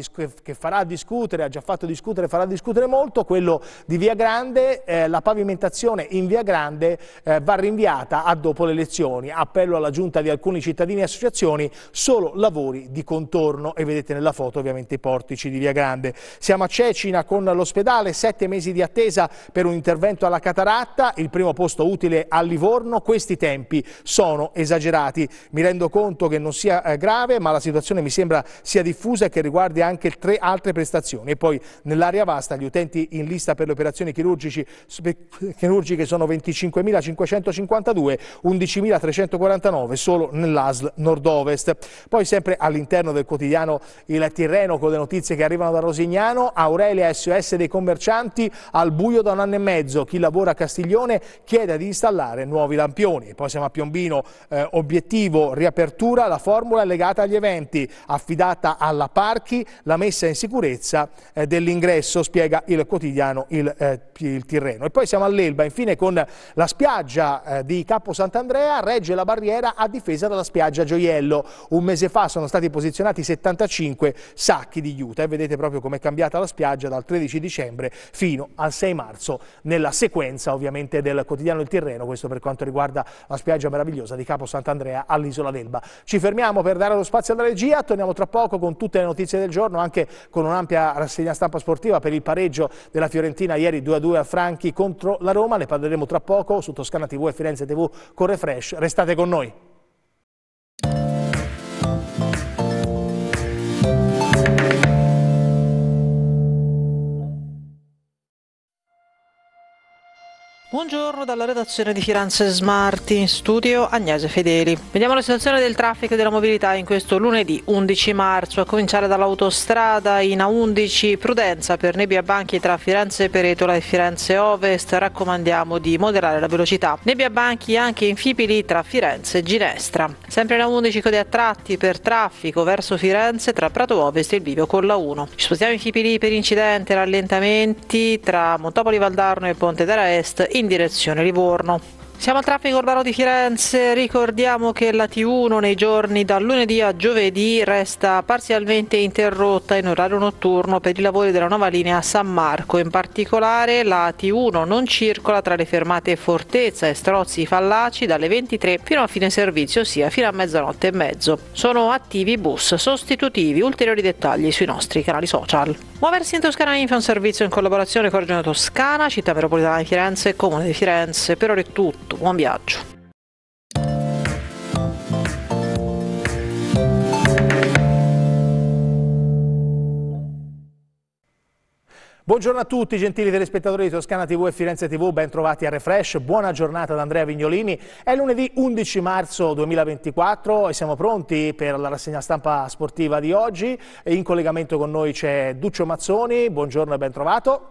che, farà discutere, ha già fatto discutere, farà discutere molto, quello di Via Grande, eh, la pavimentazione in Via Grande eh, va rinviata a dopo le elezioni, appello alla giunta di alcuni cittadini e associazioni, solo lavori di contorno e vedete nella foto ovviamente i portici di Via Grande. Siamo a Cecina con l'ospedale, sette mesi di attesa per un intervento alla cataratta, il primo posto utile a Livorno, questi tempi sono esagerati. Mi rendo conto che non sia eh, grave, ma la situazione situazione mi sembra sia diffusa e che riguardi anche tre altre prestazioni. E poi nell'area vasta gli utenti in lista per le operazioni chirurgiche sono 25.552, 11.349 solo nell'ASL nord-ovest. Poi sempre all'interno del quotidiano il Tirreno con le notizie che arrivano da Rosignano, Aurelia SOS dei commercianti al buio da un anno e mezzo, chi lavora a Castiglione chiede di installare nuovi lampioni. Poi siamo a Piombino, eh, obiettivo riapertura, la formula è legata agli eventi. Monti affidata alla Parchi la messa in sicurezza eh, dell'ingresso, spiega il quotidiano il, eh, il Tirreno. E poi siamo all'Elba, infine con la spiaggia eh, di Capo Sant'Andrea, regge la barriera a difesa della spiaggia Gioiello. Un mese fa sono stati posizionati 75 sacchi di juta e vedete proprio com'è cambiata la spiaggia dal 13 dicembre fino al 6 marzo nella sequenza ovviamente del quotidiano Il Tirreno, questo per quanto riguarda la spiaggia meravigliosa di Capo Sant'Andrea all'isola d'Elba. Ci fermiamo per dare lo spazio alla regia regia, torniamo tra poco con tutte le notizie del giorno, anche con un'ampia rassegna stampa sportiva per il pareggio della Fiorentina ieri 2-2 a Franchi contro la Roma, ne parleremo tra poco su Toscana TV e Firenze TV con Refresh, restate con noi. Buongiorno dalla redazione di Firenze Smart in studio Agnese Fedeli. Vediamo la situazione del traffico e della mobilità in questo lunedì 11 marzo, a cominciare dall'autostrada in A11 Prudenza per nebbia banchi tra Firenze Peretola e Firenze Ovest, raccomandiamo di moderare la velocità. Nebbia banchi anche in Fipili tra Firenze e Ginestra. Sempre in a 11 code a tratti per traffico verso Firenze tra Prato Ovest e il Bivio con la 1. Ci spostiamo in Fipili per incidente, rallentamenti tra Montopoli Valdarno e Ponte d'Ara Est in direzione Livorno. Siamo al traffico urbano di Firenze, ricordiamo che la T1 nei giorni da lunedì a giovedì resta parzialmente interrotta in orario notturno per i lavori della nuova linea San Marco, in particolare la T1 non circola tra le fermate Fortezza e Strozzi Fallaci dalle 23 fino a fine servizio, ossia fino a mezzanotte e mezzo. Sono attivi bus sostitutivi, ulteriori dettagli sui nostri canali social. Muoversi in Toscana Info è un servizio in collaborazione con la Regione Toscana, Città Metropolitana di Firenze e Comune di Firenze. Per ora è tutto tutto, buon viaggio! Buongiorno a tutti gentili telespettatori di Toscana TV e Firenze TV, ben trovati a Refresh, buona giornata da Andrea Vignolini, è lunedì 11 marzo 2024 e siamo pronti per la rassegna stampa sportiva di oggi, in collegamento con noi c'è Duccio Mazzoni, buongiorno e ben trovato.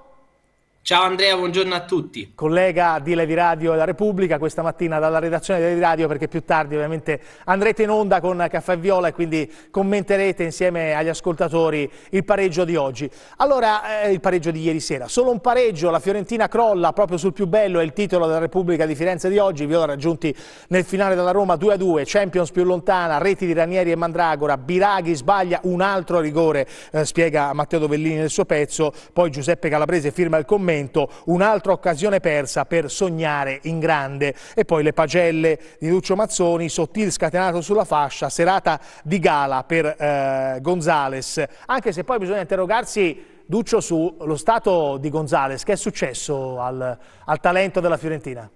Ciao Andrea, buongiorno a tutti. Collega di Levi Radio e La Repubblica, questa mattina dalla redazione di Levi Radio perché più tardi ovviamente andrete in onda con Caffè Viola e quindi commenterete insieme agli ascoltatori il pareggio di oggi. Allora, eh, il pareggio di ieri sera. Solo un pareggio, la Fiorentina crolla proprio sul più bello, è il titolo della Repubblica di Firenze di oggi. Viola raggiunti nel finale dalla Roma 2-2, Champions più lontana, reti di Ranieri e Mandragora, Biraghi sbaglia un altro rigore, eh, spiega Matteo Dovellini nel suo pezzo, poi Giuseppe Calabrese firma il commento momento, un'altra occasione persa per sognare in grande. E poi le pagelle di Lucio Mazzoni, sottile scatenato sulla fascia, serata di gala per eh, Gonzales, anche se poi bisogna interrogarsi Duccio sullo stato di Gonzales, che è successo al, al talento della Fiorentina?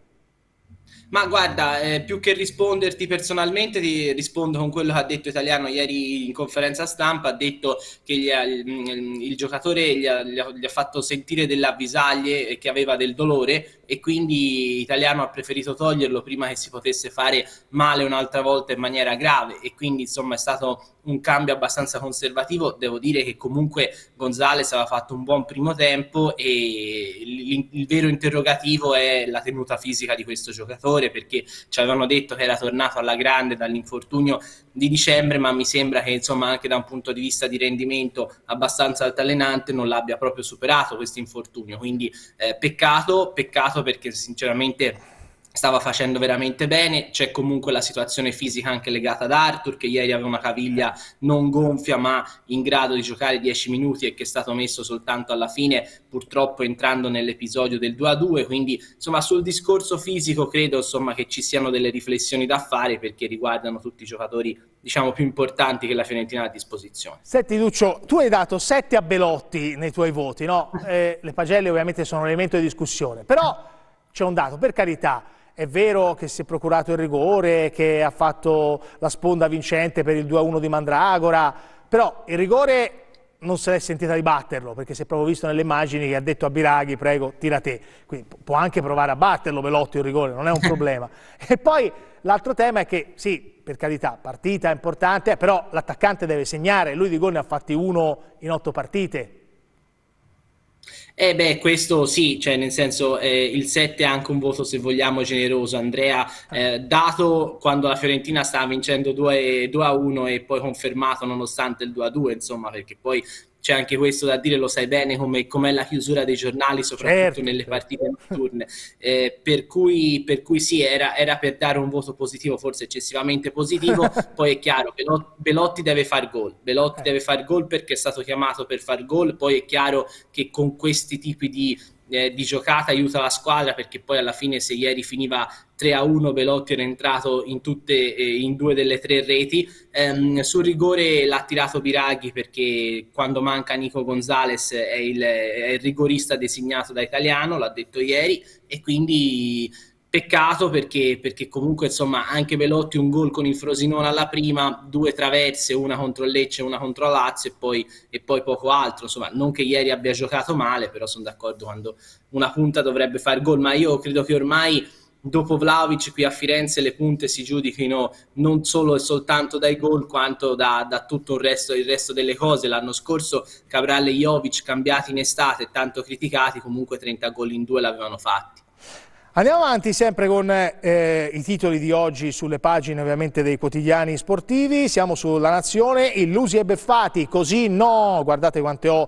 Ma guarda, eh, più che risponderti personalmente, ti rispondo con quello che ha detto Italiano ieri in conferenza stampa. Ha detto che ha, il, il, giocatore gli ha, gli ha, fatto sentire delle avvisaglie e che aveva del dolore e quindi Italiano ha preferito toglierlo prima che si potesse fare male un'altra volta in maniera grave e quindi insomma è stato un cambio abbastanza conservativo, devo dire che comunque Gonzales aveva fatto un buon primo tempo e il, il vero interrogativo è la tenuta fisica di questo giocatore perché ci avevano detto che era tornato alla grande dall'infortunio di dicembre, ma mi sembra che insomma anche da un punto di vista di rendimento abbastanza altalenante non l'abbia proprio superato questo infortunio. Quindi eh, peccato, peccato perché sinceramente stava facendo veramente bene, c'è comunque la situazione fisica anche legata ad Arthur che ieri aveva una caviglia non gonfia ma in grado di giocare 10 minuti e che è stato messo soltanto alla fine purtroppo entrando nell'episodio del 2-2, quindi insomma sul discorso fisico credo insomma, che ci siano delle riflessioni da fare perché riguardano tutti i giocatori diciamo più importanti che la Fiorentina ha a disposizione. Senti Duccio, tu hai dato 7 a Belotti nei tuoi voti, no? eh, le pagelle ovviamente sono un elemento di discussione, però c'è un dato, per carità, è vero che si è procurato il rigore, che ha fatto la sponda vincente per il 2-1 di Mandragora, però il rigore non se l'è sentita di batterlo, perché si è proprio visto nelle immagini che ha detto a Biraghi, prego, tira te. Quindi può anche provare a batterlo Velotti il rigore, non è un problema. e poi l'altro tema è che, sì, per carità, partita importante, però l'attaccante deve segnare, lui di gol ne ha fatti uno in otto partite, eh beh, questo sì, cioè nel senso eh, il 7 è anche un voto se vogliamo generoso, Andrea, eh, dato quando la Fiorentina stava vincendo 2, 2, a 1 e poi confermato nonostante il 2 a 2, insomma, perché poi c'è anche questo da dire, lo sai bene come, com'è la chiusura dei giornali, soprattutto certo. nelle partite notturne. Eh, per, cui, per, cui, sì, era, era, per dare un voto positivo, forse eccessivamente positivo. poi è chiaro, Belotti deve far gol. Belotti eh. deve far gol perché è stato chiamato per far gol. Poi è chiaro che con questi tipi di eh, di giocata aiuta la squadra perché poi alla fine se ieri finiva 3 a 1 Velotti era entrato in, tutte, eh, in due delle tre reti ehm, sul rigore l'ha tirato Biraghi perché quando manca Nico Gonzalez è il, è il rigorista designato da italiano l'ha detto ieri e quindi Peccato perché, perché, comunque insomma anche Velotti un gol con il Frosinone alla prima, due traverse, una contro Lecce, una contro Lazio e poi, e poi poco altro. Insomma, non che ieri abbia giocato male, però sono d'accordo quando una punta dovrebbe far gol, ma io credo che ormai dopo Vlaovic qui a Firenze le punte si giudichino non solo e soltanto dai gol quanto da, da tutto il resto, il resto, delle cose. L'anno scorso Cabral e Jovic cambiati in estate, tanto criticati, comunque 30 gol in due l'avevano fatti. Andiamo avanti sempre con eh, i titoli di oggi sulle pagine ovviamente dei quotidiani sportivi, siamo sulla Nazione, illusi e beffati, così no, guardate quante ho,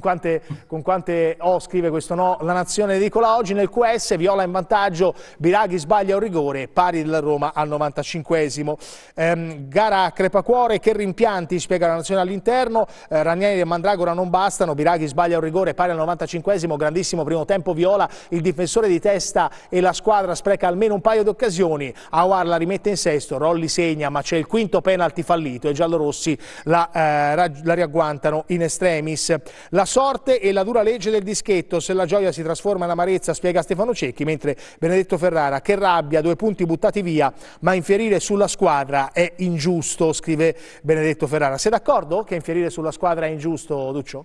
quante, con quante ho scrive questo no, la Nazione edicola oggi nel QS, Viola in vantaggio, Biraghi sbaglia un rigore, pari della Roma al 95esimo, ehm, gara a crepacuore, che rimpianti, spiega la Nazione all'interno, eh, Ragnani e Mandragora non bastano, Biraghi sbaglia un rigore, pari al 95esimo, grandissimo primo tempo Viola, il difensore di testa e la squadra spreca almeno un paio di occasioni. Awar la rimette in sesto, Rolli segna, ma c'è il quinto penalty fallito e giallorossi la, eh, la riagguantano in estremis. La sorte e la dura legge del dischetto, se la gioia si trasforma in amarezza, spiega Stefano Cecchi, mentre Benedetto Ferrara, che rabbia, due punti buttati via, ma infierire sulla squadra è ingiusto, scrive Benedetto Ferrara. Sei d'accordo che infierire sulla squadra è ingiusto, Duccio?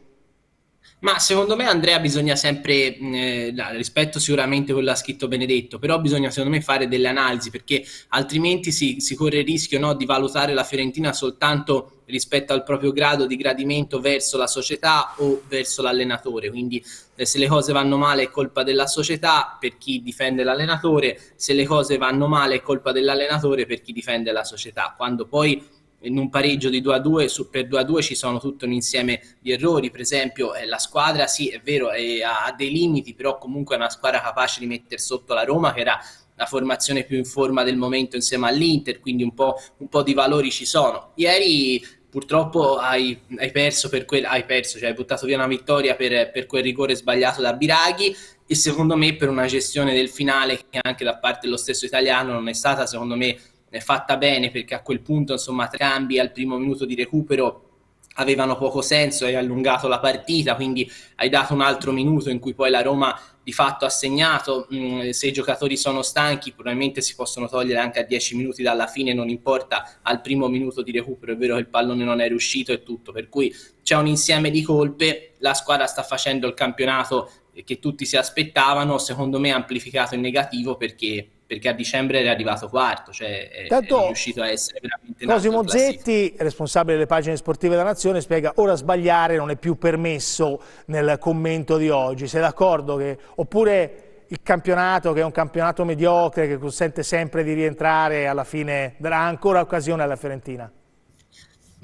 Ma secondo me Andrea bisogna sempre, mm, eh, rispetto sicuramente quello ha scritto Benedetto, però bisogna secondo me fare delle analisi perché altrimenti si, si corre il rischio no, di valutare la Fiorentina soltanto rispetto al proprio grado di gradimento verso la società o verso l'allenatore. Quindi eh, se le cose vanno male è colpa della società per chi difende l'allenatore, se le cose vanno male è colpa dell'allenatore per chi difende la società. Quando poi in un pareggio di 2 a 2 su, per 2 a 2 ci sono tutto un insieme di errori per esempio eh, la squadra sì è vero eh, ha, ha dei limiti però comunque è una squadra capace di mettere sotto la Roma che era la formazione più in forma del momento insieme all'Inter quindi un po', un po di valori ci sono ieri purtroppo hai, hai, perso per quel, hai perso, cioè hai buttato via una vittoria per, per, quel rigore sbagliato da Biraghi e secondo me per una gestione del finale che anche da parte dello stesso italiano non è stata secondo me fatta bene perché a quel punto insomma tre cambi al primo minuto di recupero avevano poco senso, hai allungato la partita, quindi hai dato un altro minuto in cui poi la Roma di fatto ha segnato, mm, se i giocatori sono stanchi probabilmente si possono togliere anche a 10 minuti dalla fine, non importa al primo minuto di recupero, è vero che il pallone non è riuscito e tutto, per cui c'è un insieme di colpe, la squadra sta facendo il campionato che tutti si aspettavano, secondo me amplificato in negativo perché perché a dicembre era arrivato quarto, cioè è, Tanto, è riuscito a essere veramente Cosimo Zetti, responsabile delle pagine sportive della Nazione, spiega ora sbagliare non è più permesso nel commento di oggi, sei d'accordo? Che... Oppure il campionato che è un campionato mediocre che consente sempre di rientrare alla fine, darà ancora occasione alla Fiorentina?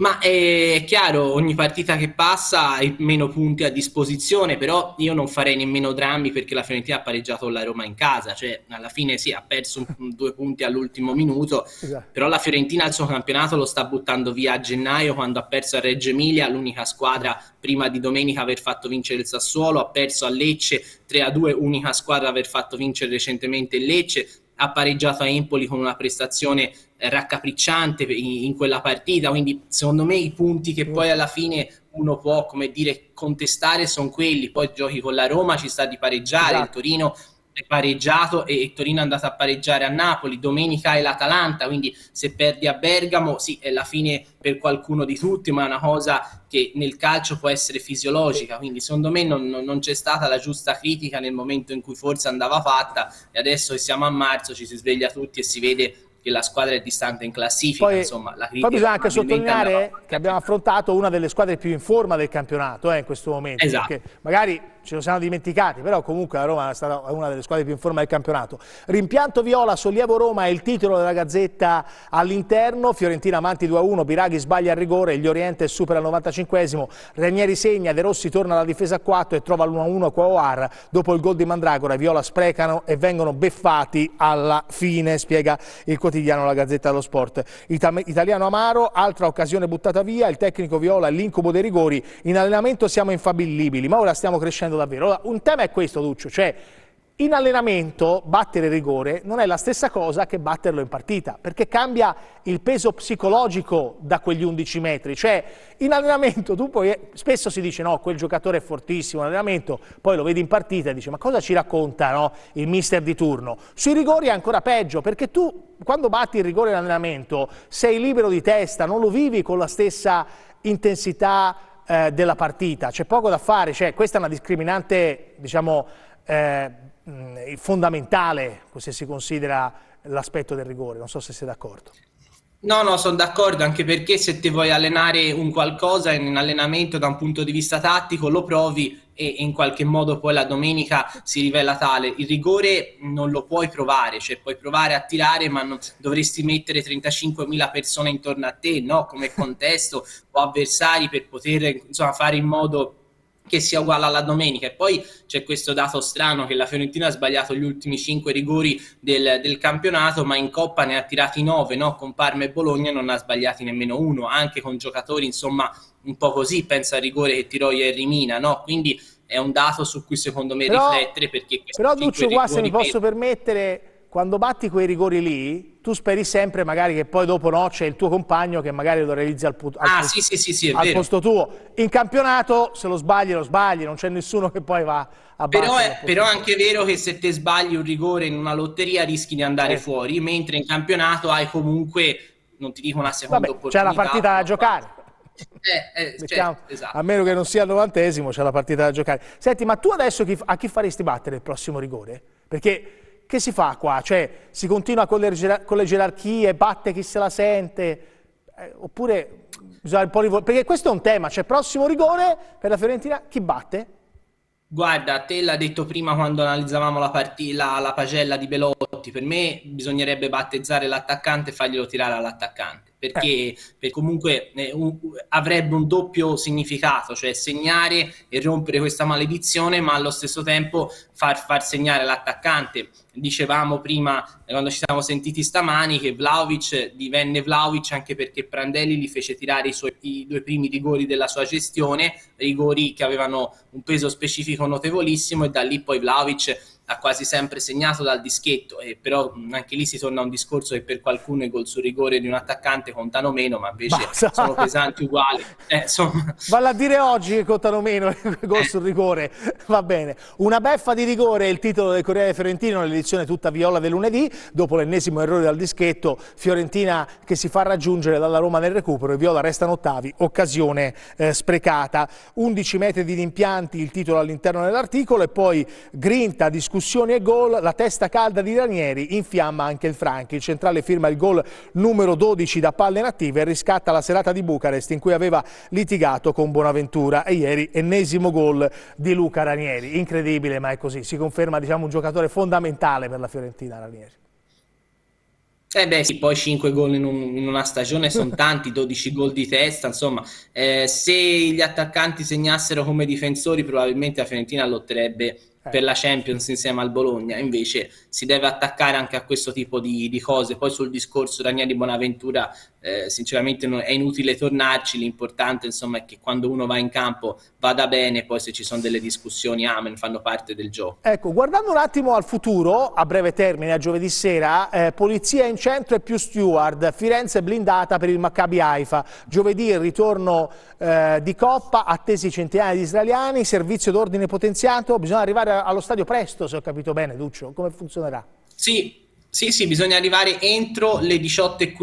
Ma eh, è chiaro, ogni partita che passa hai meno punti a disposizione, però io non farei nemmeno drammi perché la Fiorentina ha pareggiato la Roma in casa, cioè alla fine sì, ha perso due punti all'ultimo minuto, esatto. però la Fiorentina il suo campionato lo sta buttando via a gennaio quando ha perso a Reggio Emilia, l'unica squadra prima di domenica aver fatto vincere il Sassuolo, ha perso a Lecce 3-2, unica squadra aver fatto vincere recentemente il Lecce, ha pareggiato a Empoli con una prestazione eh, raccapricciante in quella partita, quindi secondo me i punti che poi alla fine uno può come dire contestare sono quelli, poi giochi con la Roma, ci sta di pareggiare, esatto. il Torino è pareggiato e, Torino è andato a pareggiare a Napoli, domenica è l'Atalanta, quindi se perdi a Bergamo sì è la fine per qualcuno di tutti, ma è una cosa che nel calcio può essere fisiologica, quindi secondo me non, non c'è stata la giusta critica nel momento in cui forse andava fatta e adesso che siamo a marzo ci si sveglia tutti e si vede che la squadra è distante in classifica. Poi, insomma, la critica poi bisogna anche sottolineare che abbiamo affrontato una delle squadre più in forma del campionato eh, in questo momento, esatto. magari ce lo siamo dimenticati, però comunque la Roma è stata una delle squadre più in forma del campionato. Rimpianto Viola, sollievo Roma è il titolo della Gazzetta all'interno, Fiorentina avanti 2-1, Biraghi sbaglia il rigore, gli Oriente supera il 95esimo, Ranieri segna, De Rossi torna alla difesa a 4 e trova l'1-1 a Quaoar, dopo il gol di Mandragora i Viola sprecano e vengono beffati alla fine, spiega il quotidiano la Gazzetta dello Sport. Italiano Amaro, altra occasione buttata via, il tecnico Viola è l'incubo dei rigori, in allenamento siamo infabillibili, ma ora stiamo crescendo facendo davvero. un tema è questo, Duccio, cioè in allenamento battere rigore non è la stessa cosa che batterlo in partita, perché cambia il peso psicologico da quegli 11 metri. Cioè, in allenamento tu puoi, spesso si dice no, quel giocatore è fortissimo in allenamento, poi lo vedi in partita e dici ma cosa ci racconta no, il mister di turno? Sui rigori è ancora peggio, perché tu quando batti il rigore in allenamento sei libero di testa, non lo vivi con la stessa intensità eh, della partita. C'è poco da fare, cioè, questa è una discriminante diciamo, eh, fondamentale se si considera l'aspetto del rigore, non so se sei d'accordo. No, no, sono d'accordo, anche perché se ti vuoi allenare un qualcosa in allenamento da un punto di vista tattico lo provi, e, e in qualche modo poi la domenica si rivela tale. Il rigore non lo puoi provare, cioè puoi provare a tirare ma non, dovresti mettere 35.000 persone intorno a te, no? come contesto o avversari per poter insomma, fare in modo che sia uguale alla domenica. E poi c'è questo dato strano che la Fiorentina ha sbagliato gli ultimi 5 rigori del, del campionato, ma in Coppa ne ha tirati 9, no? con Parma e Bologna non ha sbagliati nemmeno uno, anche con giocatori insomma un po' così, pensa al rigore che tirò ieri Mina, no? quindi è un dato su cui secondo me però, riflettere perché... Però Duccio qua se mi posso permettere, quando batti quei rigori lì, tu speri sempre magari che poi dopo no, c'è il tuo compagno che magari lo realizza al, al, ah, posto, sì, sì, sì, al posto, tuo. In campionato se lo sbagli lo sbagli, non c'è nessuno che poi va a però è, però è anche vero che se te sbagli un rigore in una lotteria rischi di andare eh. fuori, mentre in campionato hai comunque, non ti dico una seconda Vabbè, opportunità. C'è la partita da giocare eh, eh, certo, esatto. A meno che non sia al novantesimo, c'è la partita da giocare. Senti, ma tu adesso chi, a chi faresti battere il prossimo rigore? Perché che si fa qua? Cioè, si continua con le, con le gerarchie, batte chi se la sente? Eh, oppure bisogna un po' rivolgere? Perché questo è un tema, cioè prossimo rigore per la Fiorentina, chi batte? Guarda, te l'ha detto prima quando analizzavamo la, la, la pagella di Belotti, per me bisognerebbe battezzare l'attaccante e farglielo tirare all'attaccante perché, eh. perché comunque eh, un, avrebbe un doppio significato, cioè segnare e rompere questa maledizione, ma allo stesso tempo far, far segnare l'attaccante. Dicevamo prima, eh, quando ci siamo sentiti stamani, che Vlaovic eh, divenne Vlaovic anche perché Prandelli gli fece tirare i, suoi, i due primi rigori della sua gestione, rigori che avevano un peso specifico notevolissimo e da lì poi Vlaovic ha quasi sempre segnato dal dischetto, e però anche lì si torna a un discorso che per qualcuno i gol su rigore di un attaccante contano meno, ma invece Basta. sono pesanti uguali. Eh, insomma. Valla a dire oggi che contano meno i gol sul rigore, va bene. Una beffa di rigore è il titolo del Corriere Fiorentino, nell'edizione tutta viola del lunedì, dopo l'ennesimo errore dal dischetto, Fiorentina che si fa raggiungere dalla Roma nel recupero e Viola restano ottavi, occasione eh, sprecata. 11 metri di rimpianti il titolo all'interno dell'articolo e poi Grinta discussione discussioni e gol, la testa calda di Ranieri infiamma anche il Franchi. Il centrale firma il gol numero 12 da palle native e riscatta la serata di Bucarest in cui aveva litigato con Bonaventura e ieri ennesimo gol di Luca Ranieri. Incredibile ma è così, si conferma diciamo, un giocatore fondamentale per la Fiorentina Ranieri. Eh beh sì, poi 5 gol in, un, in una stagione sono tanti, 12 gol di testa, insomma, eh, se gli attaccanti segnassero come difensori probabilmente la Fiorentina lotterebbe per la eh. Champions insieme al Bologna, invece si deve attaccare anche a questo tipo di, di cose. Poi sul discorso Ranieri Bonaventura, eh, sinceramente non, è inutile tornarci, l'importante insomma è che quando uno va in campo vada bene, poi se ci sono delle discussioni, amen, fanno parte del gioco. Ecco, guardando un attimo al futuro, a breve termine, a giovedì sera, eh, Polizia in centro e più Steward, Firenze blindata per il Maccabi Haifa, giovedì il ritorno eh, di Coppa, attesi centinaia di israeliani, servizio d'ordine potenziato, bisogna arrivare allo stadio presto se ho capito bene Duccio, come funziona? mezz'ora. Sì, sì, sì, bisogna arrivare entro le 18.15,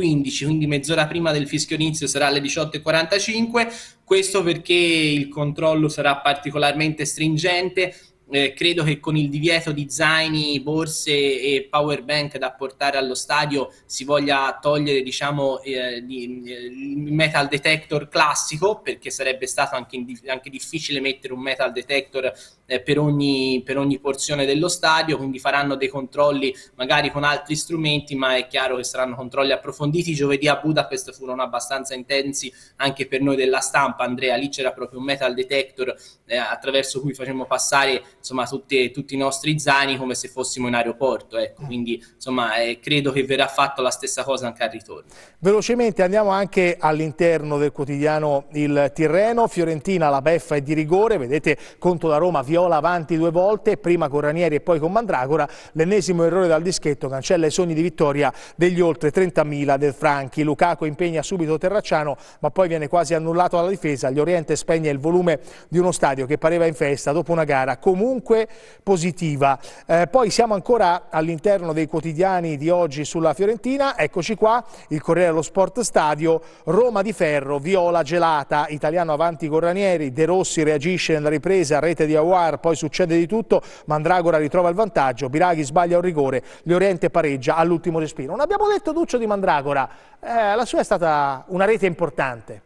quindi mezz'ora prima del fischio inizio sarà alle 18.45, questo perché il controllo sarà particolarmente stringente eh, credo che con il divieto di zaini, borse e power bank da portare allo stadio si voglia togliere diciamo, eh, di, eh, il metal detector classico, perché sarebbe stato anche, anche difficile mettere un metal detector eh, per ogni, per, ogni, porzione dello stadio, quindi faranno dei controlli magari con altri strumenti, ma è chiaro che saranno controlli approfonditi. Giovedì a Budapest furono abbastanza intensi anche per noi della stampa, Andrea, lì c'era proprio un metal detector eh, attraverso cui facciamo passare insomma, tutte, tutti i nostri zaini come se fossimo in aeroporto. Ecco. Mm. Quindi insomma, eh, credo che verrà fatta la stessa cosa anche al ritorno. Velocemente andiamo anche all'interno del quotidiano Il Tirreno. Fiorentina, la beffa è di rigore. Vedete conto da Roma, Viola avanti due volte, prima con Ranieri e poi con Mandragora. L'ennesimo errore dal dischetto cancella i sogni di vittoria degli oltre 30.000 del Franchi. Lucaco impegna subito Terracciano, ma poi viene quasi annullato dalla difesa. Gli Oriente spegne il volume di uno stadio che pareva in festa dopo una gara comunque comunque positiva. Eh, poi siamo ancora all'interno dei quotidiani di oggi sulla Fiorentina, eccoci qua, il Corriere dello Sport Stadio, Roma di Ferro, Viola gelata, italiano avanti con Ranieri, De Rossi reagisce nella ripresa, rete di Awar, poi succede di tutto, Mandragora ritrova il vantaggio, Biraghi sbaglia un rigore, L'Oriente pareggia all'ultimo respiro. Non abbiamo detto Duccio di Mandragora, eh, la sua è stata una rete importante.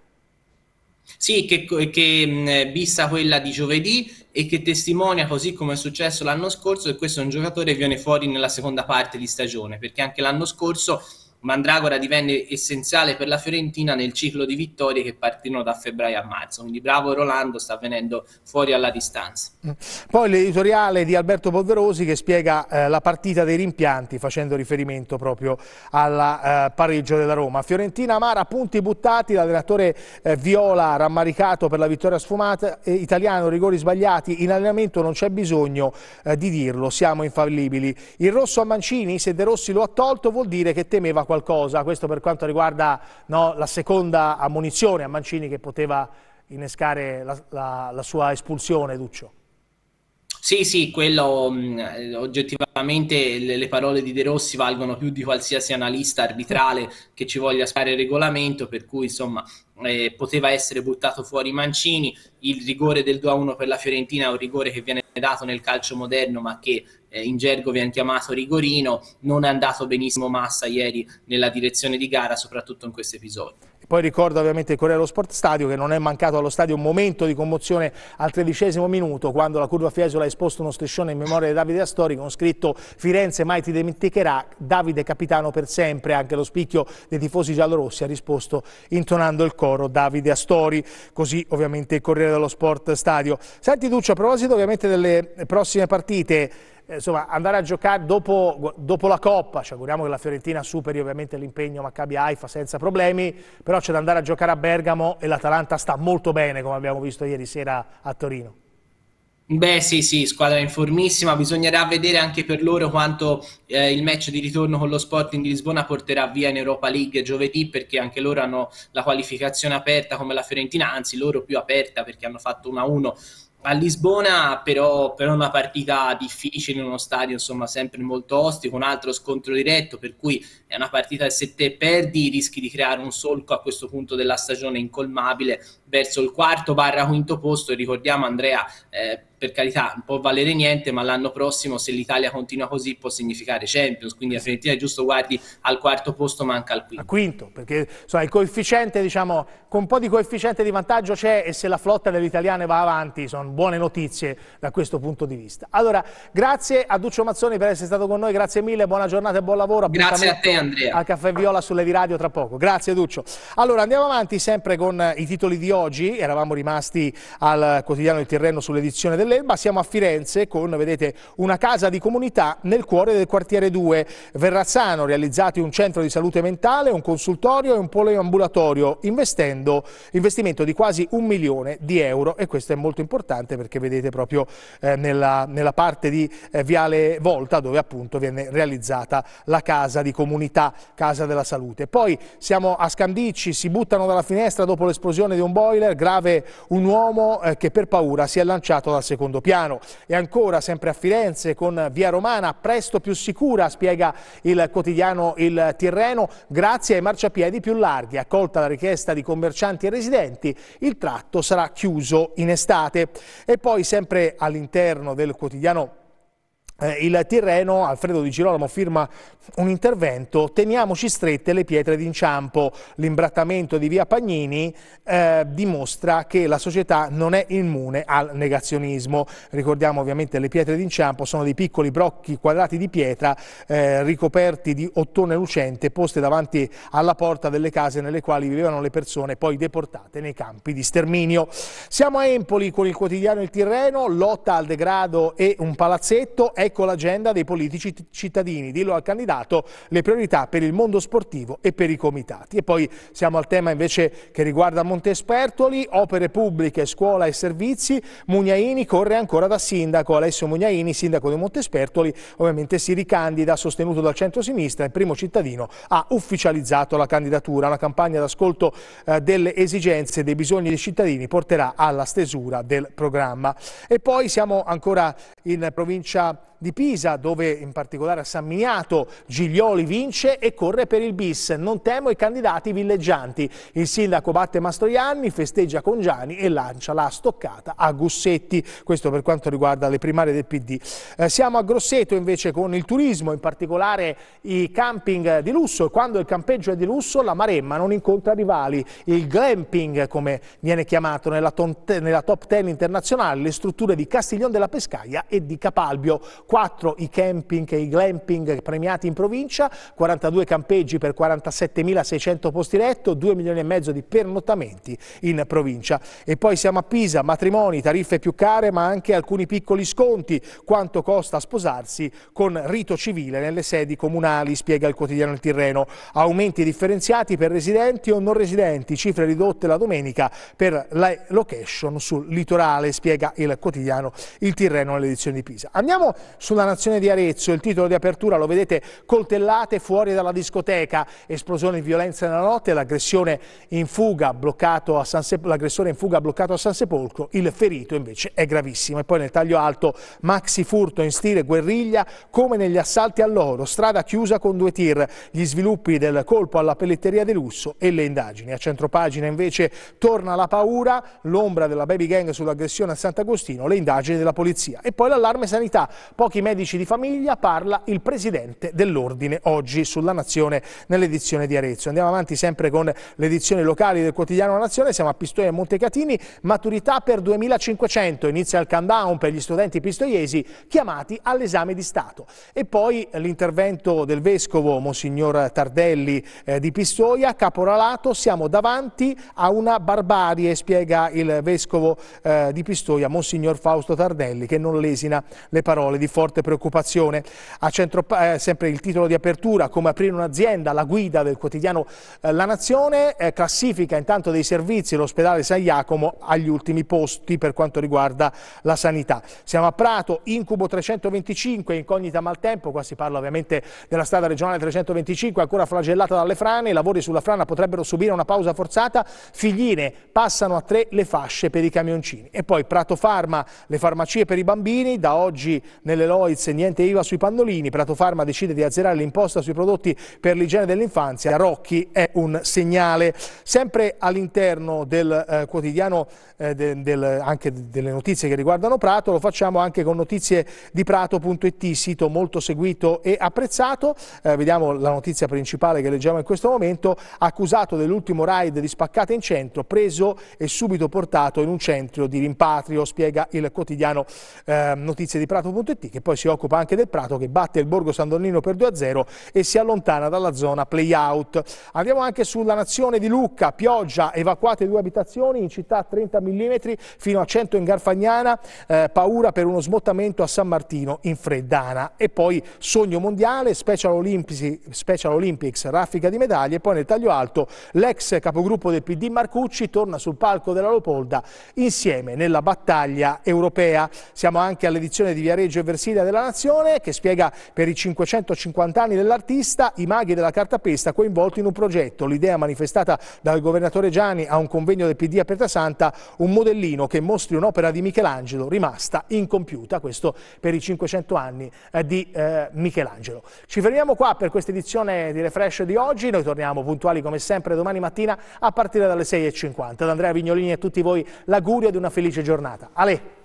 Sì, che, che bissa quella di giovedì e che testimonia, così come è successo l'anno scorso, che questo è un giocatore che viene fuori nella seconda parte di stagione, perché anche l'anno scorso Mandragora divenne essenziale per la Fiorentina nel ciclo di vittorie che partirono da febbraio a marzo. Quindi bravo Rolando, sta venendo fuori alla distanza. Poi l'editoriale di Alberto Polverosi che spiega eh, la partita dei rimpianti facendo riferimento proprio al eh, pareggio della Roma. Fiorentina Amara, punti buttati, l'allenatore eh, Viola rammaricato per la vittoria sfumata, eh, italiano rigori sbagliati, in allenamento non c'è bisogno eh, di dirlo, siamo infallibili. Il rosso a Mancini, se De Rossi lo ha tolto vuol dire che temeva qualcosa qualcosa, questo per quanto riguarda no, la seconda ammonizione a Mancini che poteva innescare la, la, la sua espulsione, Duccio. Sì, sì, quello mh, mm, oggettivamente le, le, parole di De Rossi valgono più di qualsiasi analista arbitrale che ci voglia fare il regolamento, per cui insomma eh, poteva essere buttato fuori Mancini, il rigore del 2-1 per la Fiorentina è un rigore che viene dato nel calcio moderno ma che eh, in gergo viene chiamato rigorino, non è andato benissimo Massa ieri nella direzione di gara, soprattutto in questo episodio. Poi ricordo ovviamente il Corriere dello Sport Stadio che non è mancato allo stadio un momento di commozione al tredicesimo minuto quando la curva Fiesola ha esposto uno striscione in memoria di Davide Astori con scritto Firenze mai ti dimenticherà, Davide capitano per sempre. Anche lo spicchio dei tifosi giallorossi ha risposto intonando il coro Davide Astori, così ovviamente il Corriere dello Sport Stadio. Senti Duccio, a proposito ovviamente delle prossime partite, insomma, andare a giocare dopo, dopo, la Coppa, ci auguriamo che la Fiorentina superi ovviamente l'impegno Maccabi Haifa senza problemi, però c'è da andare a giocare a Bergamo e l'Atalanta sta molto bene come abbiamo visto ieri sera a Torino. Beh sì sì, squadra informissima, bisognerà vedere anche per loro quanto eh, il match di ritorno con lo Sporting di Lisbona porterà via in Europa League giovedì perché anche loro hanno la qualificazione aperta come la Fiorentina, anzi loro più aperta perché hanno fatto 1-1 a Lisbona però, però una partita difficile in uno stadio insomma sempre molto ostico, un altro scontro diretto per cui è una partita che se te perdi rischi di creare un solco a questo punto della stagione incolmabile verso il quarto barra quinto posto. Ricordiamo Andrea, eh, per carità, non può valere niente, ma l'anno prossimo se l'Italia continua così può significare Champions, quindi la Fiorentina è giusto guardi al quarto posto manca al quinto. Al quinto, perché insomma, il coefficiente, diciamo, con un po' di coefficiente di vantaggio c'è e se la flotta delle italiane va avanti sono buone notizie da questo punto di vista. Allora, grazie a Duccio Mazzoni per essere stato con noi, grazie mille, buona giornata e buon lavoro. Grazie a te Andrea. Al Caffè Viola sulle di radio tra poco. Grazie Duccio. Allora, andiamo avanti sempre con i titoli di oggi oggi, eravamo rimasti al quotidiano Il Tirreno sull'edizione dell'Elba, siamo a Firenze con, vedete, una casa di comunità nel cuore del quartiere 2. Verrazzano realizzati un centro di salute mentale, un consultorio e un poliambulatorio, investendo investimento di quasi un milione di euro e questo è molto importante perché vedete proprio eh, nella, nella, parte di eh, Viale Volta dove appunto viene realizzata la casa di comunità, casa della salute. Poi siamo a Scandicci, si buttano dalla finestra dopo l'esplosione di un boiler spoiler, grave un uomo eh, che per paura si è lanciato dal secondo piano. E ancora, sempre a Firenze, con Via Romana, presto più sicura, spiega il quotidiano Il Tirreno, grazie ai marciapiedi più larghi. Accolta la richiesta di commercianti e residenti, il tratto sarà chiuso in estate. E poi, sempre all'interno del quotidiano eh, il Tirreno, Alfredo Di Girolamo firma un intervento, teniamoci strette le pietre d'inciampo, l'imbrattamento di via Pagnini eh, dimostra che la società non è immune al negazionismo, ricordiamo ovviamente le pietre d'inciampo sono dei piccoli brocchi quadrati di pietra eh, ricoperti di ottone lucente poste davanti alla porta delle case nelle quali vivevano le persone poi deportate nei campi di sterminio. Siamo a Empoli con il quotidiano Il Tirreno, lotta al degrado e un palazzetto, ex ecco Ecco l'agenda dei politici cittadini, dillo al candidato, le priorità per il mondo sportivo e per i comitati. E poi siamo al tema invece che riguarda Monte Espertoli, opere pubbliche, scuola e servizi. Mugnaini corre ancora da sindaco. Alessio Mugnaini, sindaco di Monte Espertoli, ovviamente si ricandida, sostenuto dal centro-sinistra. Il primo cittadino ha ufficializzato la candidatura. Una campagna d'ascolto eh, delle esigenze e dei bisogni dei cittadini porterà alla stesura del programma. E poi siamo ancora in provincia di Pisa, dove in particolare a San Miniato Giglioli vince e corre per il bis. Non temo i candidati villeggianti. Il sindaco batte Mastroianni, festeggia con Gianni e lancia la stoccata a Gussetti. Questo per quanto riguarda le primarie del PD. Eh, siamo a Grosseto invece con il turismo, in particolare i camping di lusso. Quando il campeggio è di lusso, la Maremma non incontra rivali. Il glamping, come viene chiamato nella, nella top ten internazionale, le strutture di Castiglione della Pescaia e di Capalbio. 4 i camping e i glamping premiati in provincia, 42 campeggi per 47.600 posti letto, 2 milioni e mezzo di pernottamenti in provincia. E poi siamo a Pisa, matrimoni, tariffe più care ma anche alcuni piccoli sconti, quanto costa sposarsi con rito civile nelle sedi comunali, spiega il quotidiano Il Tirreno, aumenti differenziati per residenti o non residenti, cifre ridotte la domenica per la location sul litorale, spiega il quotidiano Il Tirreno nell'edizione di Pisa. Andiamo sulla nazione di Arezzo. Il titolo di apertura lo vedete coltellate fuori dalla discoteca, esplosione di violenza nella notte, l'aggressione in fuga bloccato in fuga bloccato a San Sepolcro, il ferito invece è gravissimo. E poi nel taglio alto maxi furto in stile guerriglia come negli assalti all'oro, strada chiusa con due tir, gli sviluppi del colpo alla pelletteria di lusso e le indagini. A centropagina invece torna la paura, l'ombra della baby gang sull'aggressione a Sant'Agostino, le indagini della polizia e poi l'allarme sanità pochi medici di famiglia, parla il presidente dell'Ordine oggi sulla Nazione nell'edizione di Arezzo. Andiamo avanti sempre con le edizioni locali del quotidiano Nazione, siamo a Pistoia e Montecatini, maturità per 2500, inizia il countdown per gli studenti pistoiesi chiamati all'esame di Stato. E poi l'intervento del Vescovo, Monsignor Tardelli eh, di Pistoia, caporalato, siamo davanti a una barbarie, spiega il Vescovo eh, di Pistoia, Monsignor Fausto Tardelli, che non lesina le parole di forte preoccupazione. A centro eh, sempre il titolo di apertura, come aprire un'azienda, la guida del quotidiano eh, La Nazione, eh, classifica intanto dei servizi l'ospedale San Giacomo agli ultimi posti per quanto riguarda la sanità. Siamo a Prato, incubo 325, incognita maltempo, qua si parla ovviamente della strada regionale 325, ancora flagellata dalle frane, i lavori sulla frana potrebbero subire una pausa forzata, figline passano a tre le fasce per i camioncini. E poi Prato Farma, le farmacie per i bambini, da oggi nelle dell'Eloiz niente IVA sui pannolini, Prato Pharma decide di azzerare l'imposta sui prodotti per l'igiene dell'infanzia, Rocchi è un segnale. Sempre all'interno del eh, quotidiano, eh, del, del, anche delle notizie che riguardano Prato, lo facciamo anche con notizie di Prato.it, sito molto seguito e apprezzato. Eh, vediamo la notizia principale che leggiamo in questo momento, accusato dell'ultimo raid di spaccata in centro, preso e subito portato in un centro di rimpatrio, spiega il quotidiano eh, notizie di Prato.it che poi si occupa anche del Prato, che batte il Borgo San per 2-0 e si allontana dalla zona play-out. Andiamo anche sulla Nazione di Lucca, pioggia, evacuate due abitazioni, in città a 30 mm fino a 100 in Garfagnana, eh, paura per uno smottamento a San Martino in Freddana. E poi sogno mondiale, Special Olympics, Special Olympics raffica di medaglie e poi nel taglio alto l'ex capogruppo del PD Marcucci torna sul palco della Lopolda insieme nella battaglia europea. Siamo anche all'edizione di Viareggio e Versailles Presidia della Nazione, che spiega per i 550 anni dell'artista i maghi della cartapesta coinvolti in un progetto. L'idea manifestata dal governatore Gianni a un convegno del PD a Pietrasanta, un modellino che mostri un'opera di Michelangelo rimasta incompiuta, questo per i 500 anni eh, di eh, Michelangelo. Ci fermiamo qua per questa edizione di Refresh di oggi, noi torniamo puntuali come sempre domani mattina a partire dalle 6.50. Ad Andrea Vignolini e a tutti voi l'augurio di una felice giornata. Ale!